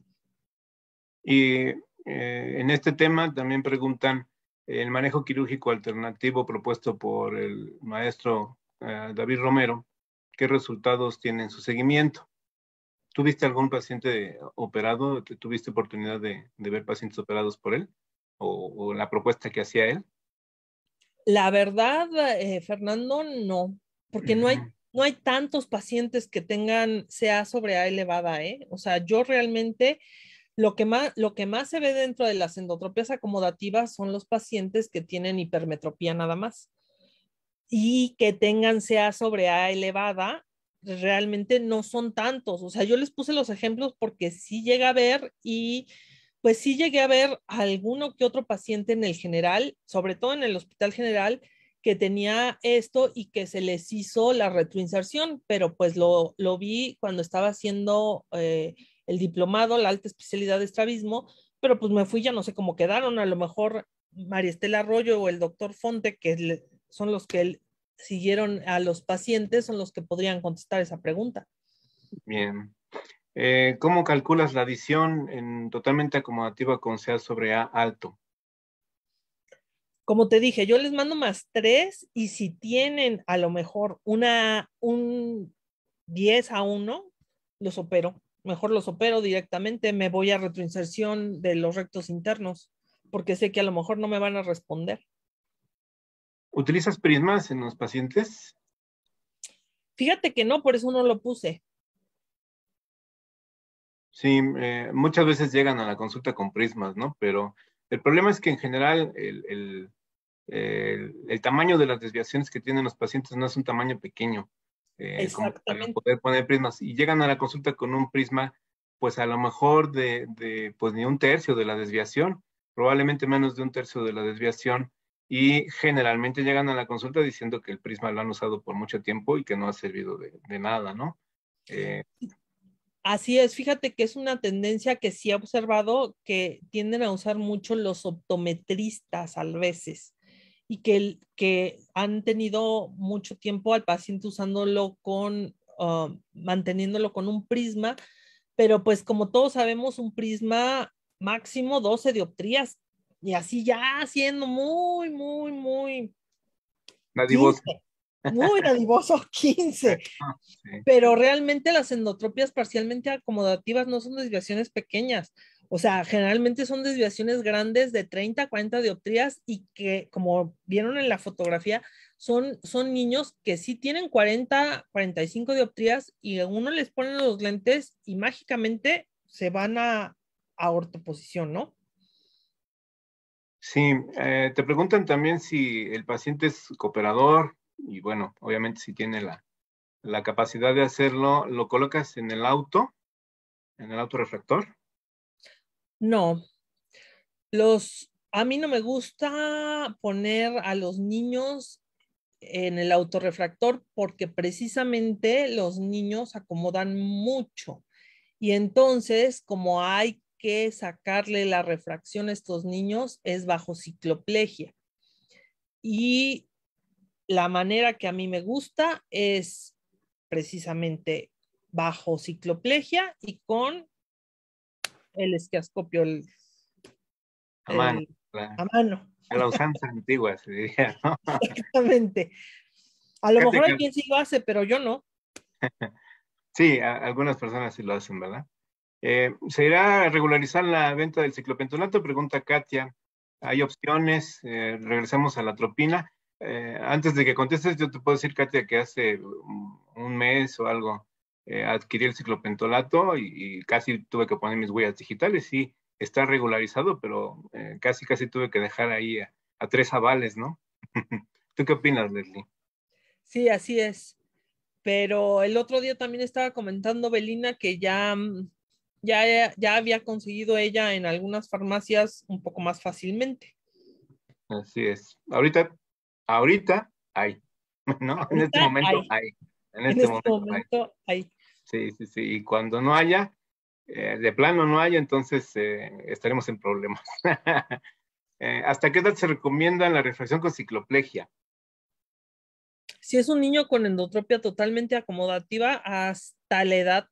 Y eh, en este tema también preguntan el manejo quirúrgico alternativo propuesto por el maestro eh, David Romero qué resultados tienen su seguimiento. ¿Tuviste algún paciente operado? ¿Tuviste oportunidad de, ver pacientes operados por él? ¿O, la propuesta que hacía él? La verdad, eh, Fernando, no, porque no hay, no hay tantos pacientes que tengan CA sobre A elevada, ¿eh? O sea, yo realmente lo que, más, lo que más se ve dentro de las endotropias acomodativas son los pacientes que tienen hipermetropía nada más y que tengan sea sobre A elevada, pues, realmente no son tantos. O sea, yo les puse los ejemplos porque sí llega a ver y pues sí llegué a ver a alguno que otro paciente en el general, sobre todo en el hospital general, que tenía esto y que se les hizo la retroinserción, pero pues lo, vi cuando estaba haciendo eh, el diplomado, la alta especialidad de estrabismo, pero pues me fui, ya no sé cómo quedaron, a lo mejor María Estela Arroyo o el doctor Fonte, que son los que siguieron a los pacientes, son los que podrían contestar esa pregunta. Bien. Eh, ¿Cómo calculas la adición en totalmente acomodativa con CA sobre A alto? Como te dije, yo les mando más tres y si tienen a lo mejor una, un 10 a 1, los opero. Mejor los opero directamente, me voy a retroinserción de los rectos internos, porque sé que a lo mejor no me van a responder. ¿Utilizas prismas en los pacientes? Fíjate que no, por eso no lo puse. Sí, eh, muchas veces llegan a la consulta con prismas, ¿no? Pero el problema es que en general el, el, tamaño de las desviaciones que tienen los pacientes no es un tamaño pequeño. Eh, para poder poner prismas. Y llegan a la consulta con un prisma, pues a lo mejor de, de pues ni un tercio de la desviación, probablemente menos de un tercio de la desviación y generalmente llegan a la consulta diciendo que el prisma lo han usado por mucho tiempo y que no ha servido de, nada, ¿no? Eh, Así es, fíjate que es una tendencia que sí he observado que tienden a usar mucho los optometristas a veces y que, que han tenido mucho tiempo al paciente usándolo con, ah, manteniéndolo con un prisma, pero pues como todos sabemos, un prisma máximo 12 dioptrías y así ya siendo muy, muy, muy... Nadivoso. muy nadivoso, 15. Ah, Pero realmente las endotropias parcialmente acomodativas no son desviaciones pequeñas. O sea, generalmente son desviaciones grandes de 30 40 dioptrías y que, como vieron en la fotografía, son, son niños que sí tienen 40, 45 dioptrías y uno les ponen los lentes y mágicamente se van a, a ortoposición, ¿no? Sí, eh, te preguntan también si el paciente es cooperador y bueno, obviamente si tiene la, la capacidad de hacerlo, ¿lo colocas en el auto, en el autorefractor? No. Los, a mí no me gusta poner a los niños en el autorrefractor porque precisamente los niños acomodan mucho. Y entonces, como hay sacarle la refracción a estos niños es bajo cicloplegia. Y la manera que a mí me gusta es precisamente bajo cicloplegia y con el esquiascopio el, a, mano, a, la usanza antigua, diría, Exactamente. A lo mejor alguien sí lo hace, pero yo no. Sí, algunas personas sí lo hacen, ¿verdad? Eh, ¿Se irá a regularizar la venta del ciclopentolato? Pregunta Katia. ¿Hay opciones? Eh, regresamos a la tropina. Eh, antes de que contestes, yo te puedo decir, Katia, que hace un mes o algo adquirí el ciclopentolato y, casi tuve que poner mis huellas digitales. Sí, está regularizado, pero casi, casi tuve que dejar ahí a, a tres avales, ¿no? ¿Tú qué opinas, Leslie? Sí, así es. Pero el otro día también estaba comentando Belina que ya, mm, ya, había conseguido ella en algunas farmacias un poco más fácilmente. Así es. Ahorita, ahorita hay, en este momento hay. En, este, momento, hay. Sí, sí, sí. Y cuando no haya, eh, de plano no haya, entonces eh, estaremos en problemas. Eh, ¿Hasta qué edad se recomienda la refracción con cicloplegia? Si es un niño con endotropia totalmente acomodativa, hasta la edad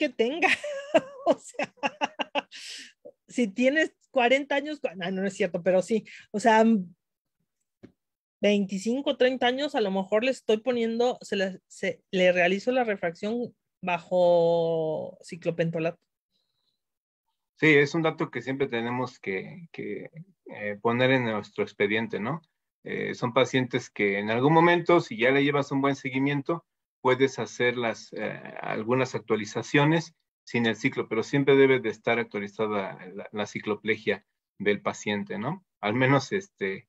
que tenga. o sea, si tienes 40 años, ah, no, no es cierto, pero sí, o sea, 25, mm, 30 años, a lo mejor le estoy poniendo, se le, realizo la refracción bajo ciclopentolato. Sí, es un dato que siempre tenemos que, eh, poner en nuestro expediente, ¿no? Eh, son pacientes que en algún momento, si ya le llevas un buen seguimiento, puedes hacer las, eh, algunas actualizaciones sin el ciclo, pero siempre debe de estar actualizada la, cicloplegia del paciente, ¿no? Al menos este,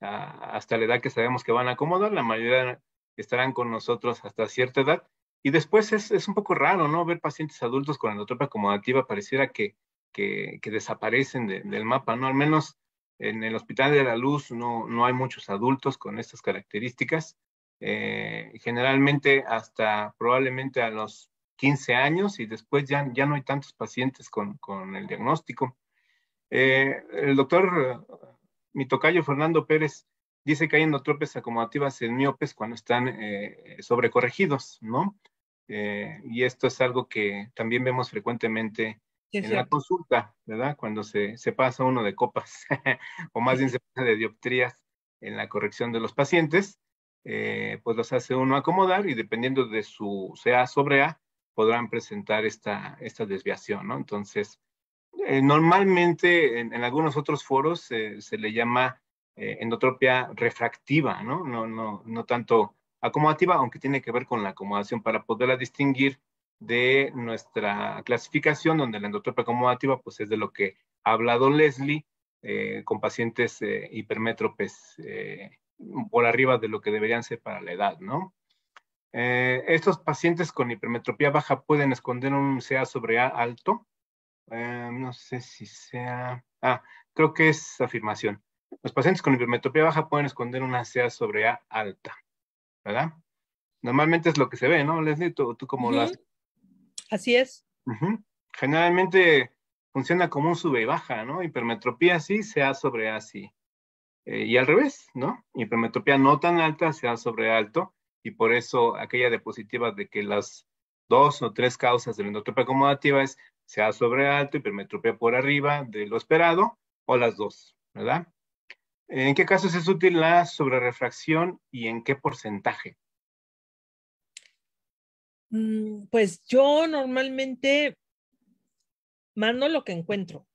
hasta la edad que sabemos que van a acomodar, la mayoría estarán con nosotros hasta cierta edad. Y después es, un poco raro, ¿no? Ver pacientes adultos con endotropia acomodativa pareciera que, que, desaparecen del mapa, ¿no? Al menos en el Hospital de la Luz no, no hay muchos adultos con estas características. Eh, generalmente hasta probablemente a los 15 años y después ya, ya no hay tantos pacientes con, el diagnóstico. Eh, el doctor, Mitocayo Fernando Pérez, dice que hay endotropias acomodativas en miopes cuando están eh, sobrecorregidos, ¿no? Eh, y esto es algo que también vemos frecuentemente en la consulta, ¿verdad? Cuando se, pasa uno de copas, o más bien se pasa de dioptrías en la corrección de los pacientes, pues los hace uno acomodar y dependiendo de su sea sobre A, podrán presentar esta, esta desviación, ¿no? Entonces, eh, normalmente en, algunos otros foros se le llama eh, endotropia refractiva, ¿no? No, no, no tanto acomodativa, aunque tiene que ver con la acomodación para poderla distinguir de nuestra clasificación, donde la endotropia acomodativa pues, es de lo que ha hablado Leslie eh, con pacientes hipermétropes por arriba de lo que deberían ser para la edad, ¿no? Eh, estos pacientes con hipermetropía baja pueden esconder un CA sobre A alto. Eh, no sé si sea... Ah, creo que es afirmación. Los pacientes con hipermetropía baja pueden esconder una CA sobre A alta, ¿verdad? Normalmente es lo que se ve, ¿no, Leslie? ¿Tú, tú cómo lo haces? Así es. Generalmente funciona como un sube y baja, ¿no? Hipermetropía sí, CA sobre A sí. Eh, y al revés, ¿no? Hipermetropía no tan alta, CA sobre alto y por eso aquella diapositiva de que las dos o tres causas de la endotropia acomodativa es sea sobre alto, hipermetropía por arriba de lo esperado, o las dos, ¿verdad? ¿En qué casos es útil la sobrerefracción y en qué porcentaje? Mm, pues yo normalmente mando lo que encuentro.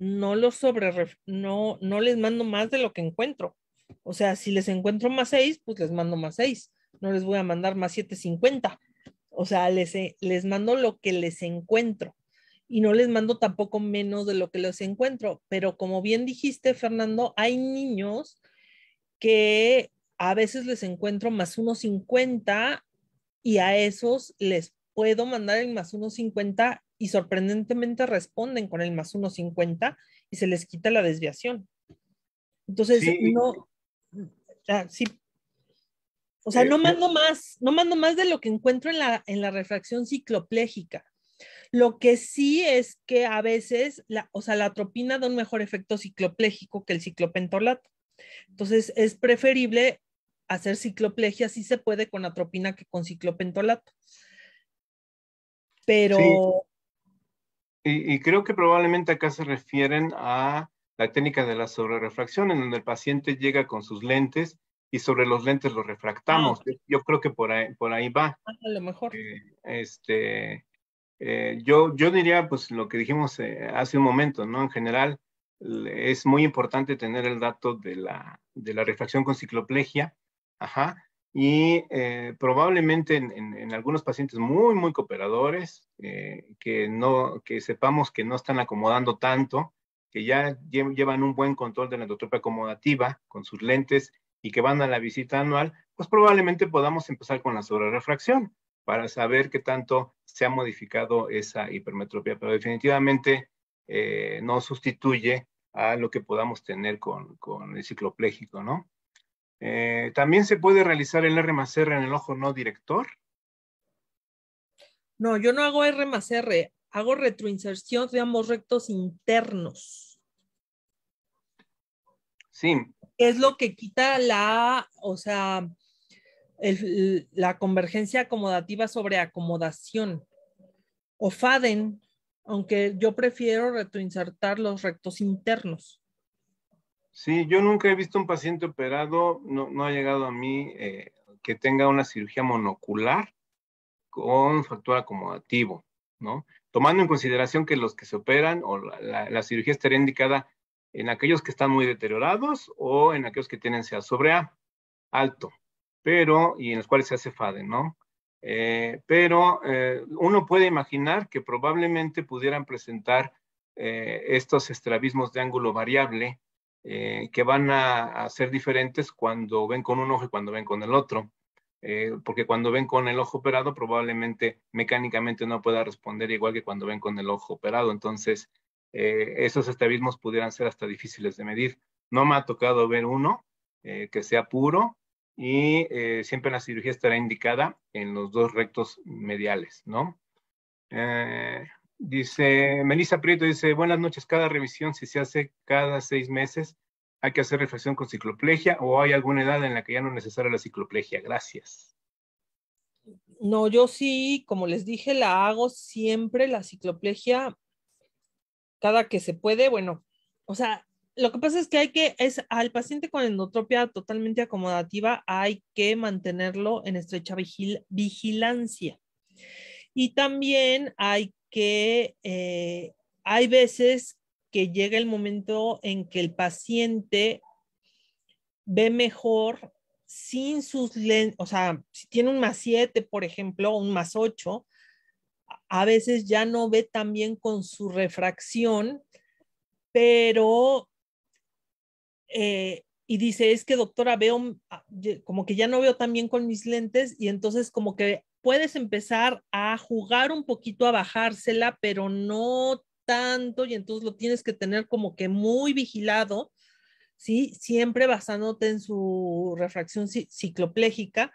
No lo sobre, no, no les mando más de lo que encuentro. O sea, si les encuentro más seis, pues les mando más seis no les voy a mandar más 750. O sea, les, eh, les mando lo que les encuentro y no les mando tampoco menos de lo que les encuentro. Pero como bien dijiste, Fernando, hay niños que a veces les encuentro más 1.50 y a esos les puedo mandar el más 1.50 y sorprendentemente responden con el más 1.50 y se les quita la desviación. Entonces, no. Ah, sí, o sea, eh, no mando más, no mando más de lo que encuentro en la, refracción cicloplégica. Lo que sí es que a veces, la, o sea, la atropina da un mejor efecto cicloplégico que el ciclopentolato. Entonces, es preferible hacer cicloplegia si se puede con atropina que con ciclopentolato. Pero... Y, y creo que probablemente acá se refieren a la técnica de la sobrerefracción, en donde el paciente llega con sus lentes y sobre los lentes los refractamos. Ah, yo creo que por ahí, por ahí va. a lo mejor. Eh, este, eh, yo, yo diría, pues lo que dijimos eh, hace un momento, ¿no? En general, es muy importante tener el dato de la, de refracción con cicloplegia. Ajá. Y probablemente en, algunos pacientes muy, muy cooperadores, que, no, que sepamos que no están acomodando tanto, que ya llevan un buen control de la endotropia acomodativa con sus lentes y que van a la visita anual, pues probablemente podamos empezar con la sobrerefracción para saber qué tanto se ha modificado esa hipermetropía, pero definitivamente eh, no sustituye a lo que podamos tener con, el ciclopléjico, ¿no? Eh, También se puede realizar el R más R en el ojo no director. No, yo no hago R más R, hago retroinserción de ambos rectos internos. Sí, es lo que quita la, o sea, la convergencia acomodativa sobre acomodación. O FADEN, aunque yo prefiero retroinsertar los rectos internos. Sí, yo nunca he visto un paciente operado, no, ha llegado a mí eh, que tenga una cirugía monocular con factor acomodativo, ¿no? Tomando en consideración que los que se operan o la, cirugía estaría indicada en aquellos que están muy deteriorados o en aquellos que tienen sea sobre A alto, pero, y en los cuales se hace FADE, ¿no? Eh, pero eh, uno puede imaginar que probablemente pudieran presentar eh, estos estrabismos de ángulo variable que van a, a, ser diferentes cuando ven con un ojo y cuando ven con el otro. porque cuando ven con el ojo operado, probablemente mecánicamente no pueda responder igual que cuando ven con el ojo operado. Entonces, eh, esos estabilismos pudieran ser hasta difíciles de medir. No me ha tocado ver uno eh, que sea puro y eh, siempre la cirugía estará indicada en los dos rectos mediales, ¿no? dice, Melissa Prieto dice, buenas noches, cada revisión, si se hace cada seis meses, hay que hacer reflexión con cicloplegia o hay alguna edad en la que ya no es necesaria la cicloplegia. Gracias. No, yo sí, como les dije, la hago siempre la cicloplegia cada que se puede, bueno, o sea, lo que pasa es que hay que, es al paciente con endotropia totalmente acomodativa, hay que mantenerlo en estrecha vigilancia. Y también hay que, eh, hay veces que llega el momento en que el paciente ve mejor sin sus lentes, o sea, si tiene un más 7, por ejemplo, un más 8, a veces ya no ve tan bien con su refracción, pero, eh, y dice, es que doctora, veo ah, como que ya no veo tan bien con mis lentes y entonces como que puedes empezar a jugar un poquito a bajársela, pero no tanto y entonces lo tienes que tener como que muy vigilado, ¿sí? Siempre basándote en su refracción cicloplégica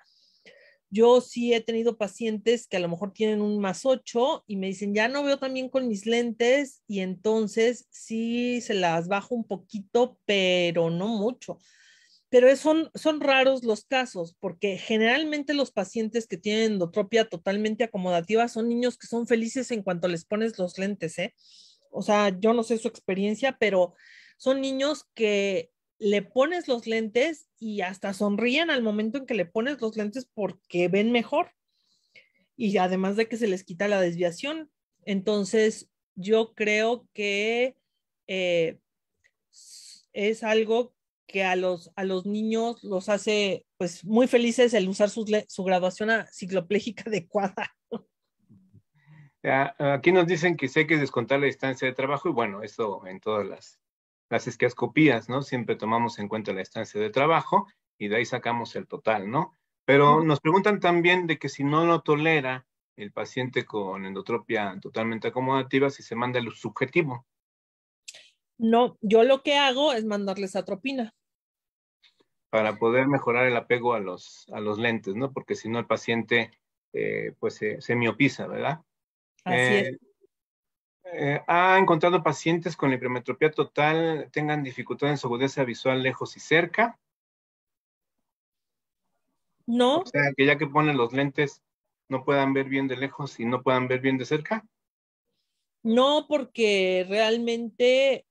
yo sí he tenido pacientes que a lo mejor tienen un más 8 y me dicen, ya no veo también con mis lentes y entonces sí se las bajo un poquito, pero no mucho. Pero son, son raros los casos, porque generalmente los pacientes que tienen endotropia totalmente acomodativa son niños que son felices en cuanto les pones los lentes, ¿eh? O sea, yo no sé su experiencia, pero son niños que le pones los lentes y hasta sonríen al momento en que le pones los lentes porque ven mejor. Y además de que se les quita la desviación. Entonces, yo creo que eh, es algo que a los, a los niños los hace pues muy felices el usar su, su graduación a cicloplégica adecuada. Ah, aquí nos dicen que sé que es descontar la distancia de trabajo y bueno, eso en todas las las esquiascopías, ¿no? Siempre tomamos en cuenta la estancia de trabajo y de ahí sacamos el total, ¿no? Pero nos preguntan también de que si no lo tolera el paciente con endotropia totalmente acomodativa, si se manda el subjetivo. No, yo lo que hago es mandarles atropina. Para poder mejorar el apego a los, a los lentes, ¿no? Porque si no el paciente, eh, pues se, se, miopiza, ¿verdad? Así es. Eh, eh, ha encontrado pacientes con hipermetropía total tengan dificultad en su agudeza visual lejos y cerca. No. O sea, que ya que ponen los lentes, no puedan ver bien de lejos y no puedan ver bien de cerca. No, porque realmente,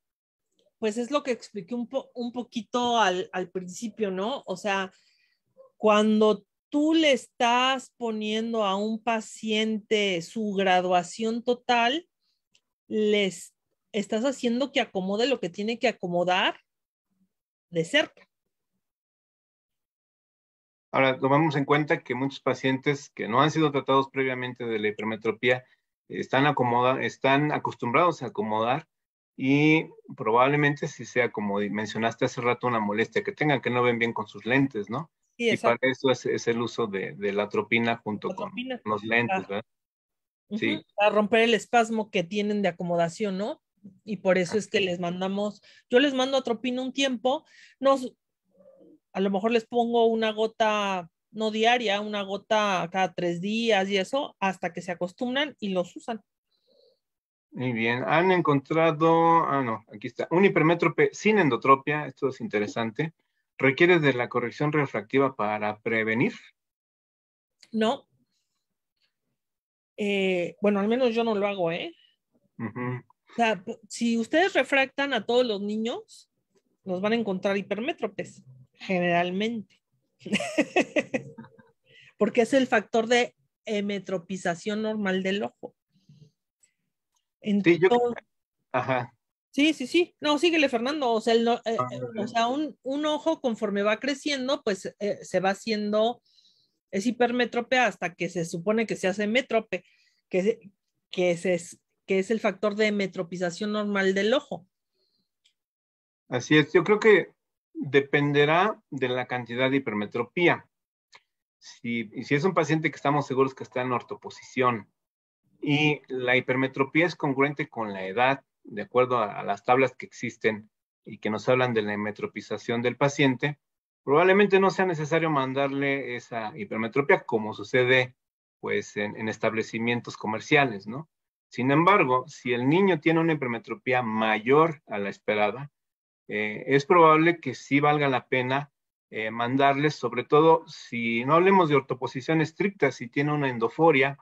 pues es lo que expliqué un, poquito al principio, ¿no? O sea, cuando tú le estás poniendo a un paciente su graduación total, les estás haciendo que acomode lo que tiene que acomodar de cerca. Ahora, tomamos en cuenta que muchos pacientes que no han sido tratados previamente de la hipermetropía están, están acostumbrados a acomodar y probablemente si sea como mencionaste hace rato una molestia que tengan, que no ven bien con sus lentes, ¿no? y para eso es, el uso de, la tropina junto con los lentes, ¿verdad? Para romper el espasmo que tienen de acomodación, ¿no? Y por eso es que les mandamos, yo les mando a un tiempo, nos, a lo mejor les pongo una gota, no diaria, una gota cada tres días y eso, hasta que se acostumbran y los usan. Muy bien, han encontrado, ah no, aquí está, un hipermétrope sin endotropia, esto es interesante, ¿requiere de la corrección refractiva para prevenir? No, eh, bueno, al menos yo no lo hago, ¿eh? O sea, si ustedes refractan a todos los niños, los van a encontrar hipermétropes, generalmente. Porque es el factor de emetropización normal del ojo. Entonces, sí, Sí, sí, No, síguele, Fernando. O sea, eh, ah, eh, un, ojo conforme va creciendo, pues se va haciendo es hipermétrope hasta que se supone que se hace métrope, que, que, es que es el factor de metropización normal del ojo. Así es, yo creo que dependerá de la cantidad de hipermetropía. Si, si es un paciente que estamos seguros que está en ortoposición y la hipermetropía es congruente con la edad, de acuerdo a, a las tablas que existen y que nos hablan de la metropización del paciente, probablemente no sea necesario mandarle esa hipermetropía como sucede pues en, establecimientos comerciales, ¿no? Sin embargo, si el niño tiene una hipermetropía mayor a la esperada, eh, es probable que sí valga la pena eh, mandarle, sobre todo si no hablemos de ortoposición estricta, si tiene una endoforia,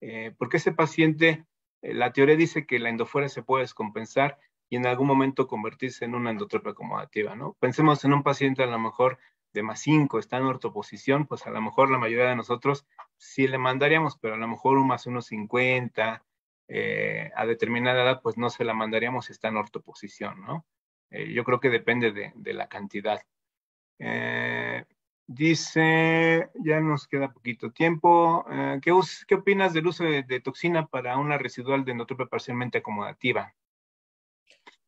eh, porque ese paciente, la teoría dice que la endoforia se puede descompensar y en algún momento convertirse en una endotropia acomodativa, ¿no? Pensemos en un paciente a lo mejor de más 5, está en ortoposición, pues a lo mejor la mayoría de nosotros sí le mandaríamos, pero a lo mejor un más 1,50 eh, a determinada edad, pues no se la mandaríamos si está en ortoposición, ¿no? Eh, yo creo que depende de, la cantidad. Eh, dice, ya nos queda poquito tiempo, ¿qué, opinas del uso de, de, toxina para una residual de endotropia parcialmente acomodativa?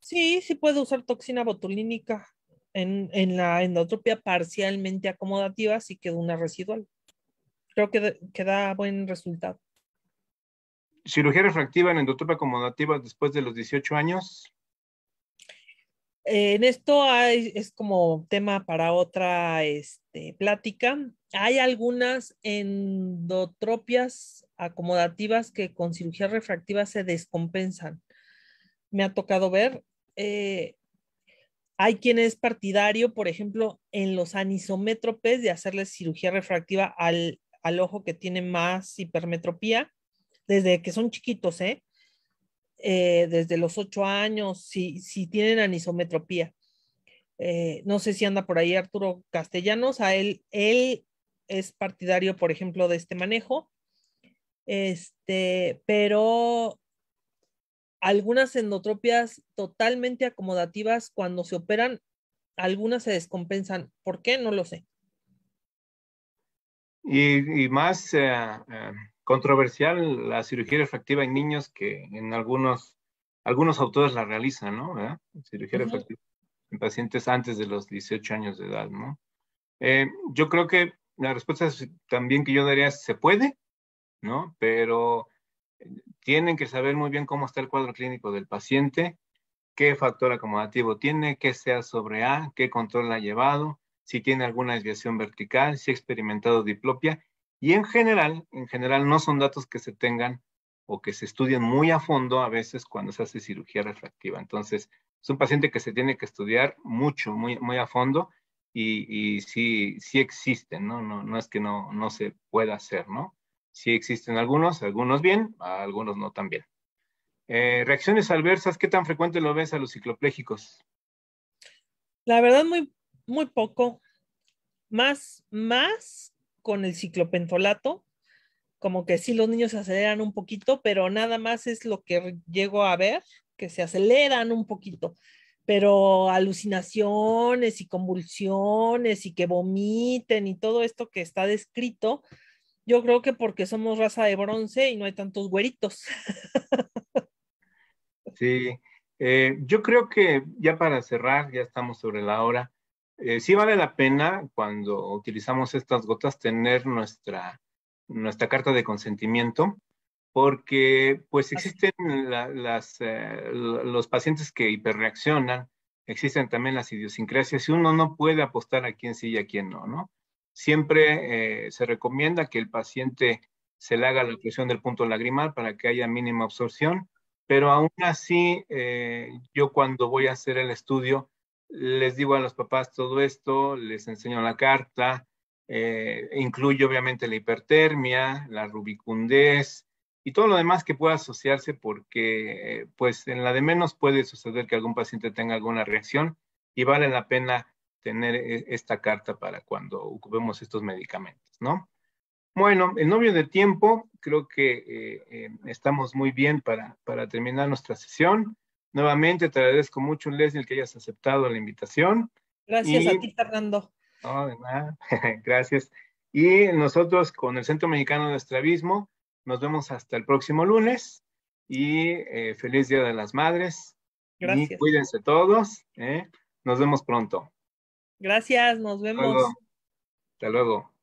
Sí, sí puede usar toxina botulínica en, la endotropia parcialmente acomodativa si queda una residual. Creo que, da buen resultado. ¿Cirugía refractiva en endotropia acomodativa después de los 18 años? En esto es como tema para otra este, plática. Hay algunas endotropias acomodativas que con cirugía refractiva se descompensan. Me ha tocado ver eh, hay quien es partidario, por ejemplo, en los anisométropes de hacerle cirugía refractiva al, al ojo que tiene más hipermetropía, desde que son chiquitos, ¿eh? Eh, desde los ocho años, si, si tienen anisometropía. no sé si anda por ahí Arturo Castellanos, a él, él es partidario, por ejemplo, de este manejo, este, pero algunas endotropias totalmente acomodativas cuando se operan, algunas se descompensan. ¿Por qué? No lo sé. Y, más eh, eh, controversial la cirugía refractiva en niños que en algunos, algunos autores la realizan, ¿no? ¿Verdad? Cirugía refractiva en pacientes antes de los 18 años de edad, ¿no? Eh, yo creo que la respuesta también que yo daría es se puede, ¿no? Pero tienen que saber muy bien cómo está el cuadro clínico del paciente, qué factor acomodativo tiene, qué sea sobre A, qué control ha llevado, si tiene alguna desviación vertical, si ha experimentado diplopia. Y en general, en general no son datos que se tengan o que se estudien muy a fondo a veces cuando se hace cirugía refractiva. Entonces, es un paciente que se tiene que estudiar mucho, muy, muy a fondo y, y sí, sí existen, ¿no? No, no es que no, no se pueda hacer, ¿no? Sí existen algunos, algunos bien, algunos no tan bien. Eh, reacciones adversas, ¿qué tan frecuente lo ves a los cicloplégicos? La verdad, muy, muy poco. Más, más con el ciclopentolato, como que sí los niños se aceleran un poquito, pero nada más es lo que llego a ver, que se aceleran un poquito, pero alucinaciones y convulsiones y que vomiten y todo esto que está descrito, yo creo que porque somos raza de bronce y no hay tantos güeritos. Sí, eh, yo creo que ya para cerrar, ya estamos sobre la hora. Eh, sí vale la pena cuando utilizamos estas gotas tener nuestra, nuestra carta de consentimiento, porque pues existen las, eh, los pacientes que hiperreaccionan, existen también las idiosincrasias y uno no puede apostar a quién sí y a quién no, ¿no? Siempre eh, se recomienda que el paciente se le haga la presión del punto lagrimal para que haya mínima absorción, pero aún así eh, yo cuando voy a hacer el estudio les digo a los papás todo esto, les enseño la carta, eh, incluye obviamente la hipertermia, la rubicundez y todo lo demás que pueda asociarse porque pues en la de menos puede suceder que algún paciente tenga alguna reacción y vale la pena tener e, esta carta para cuando ocupemos estos medicamentos, ¿no? Bueno, el novio de tiempo, creo que eh, eh, estamos muy bien para, para terminar nuestra sesión. Nuevamente te agradezco mucho, Leslie, que hayas aceptado la invitación. Gracias a ti, Fernando. No, de nada. Gracias. Y nosotros con el Centro Mexicano de Estrabismo nos vemos hasta el próximo lunes y eh, feliz Día de las Madres. Gracias. cuídense todos. Nos vemos pronto. Gracias, nos vemos. Hasta luego.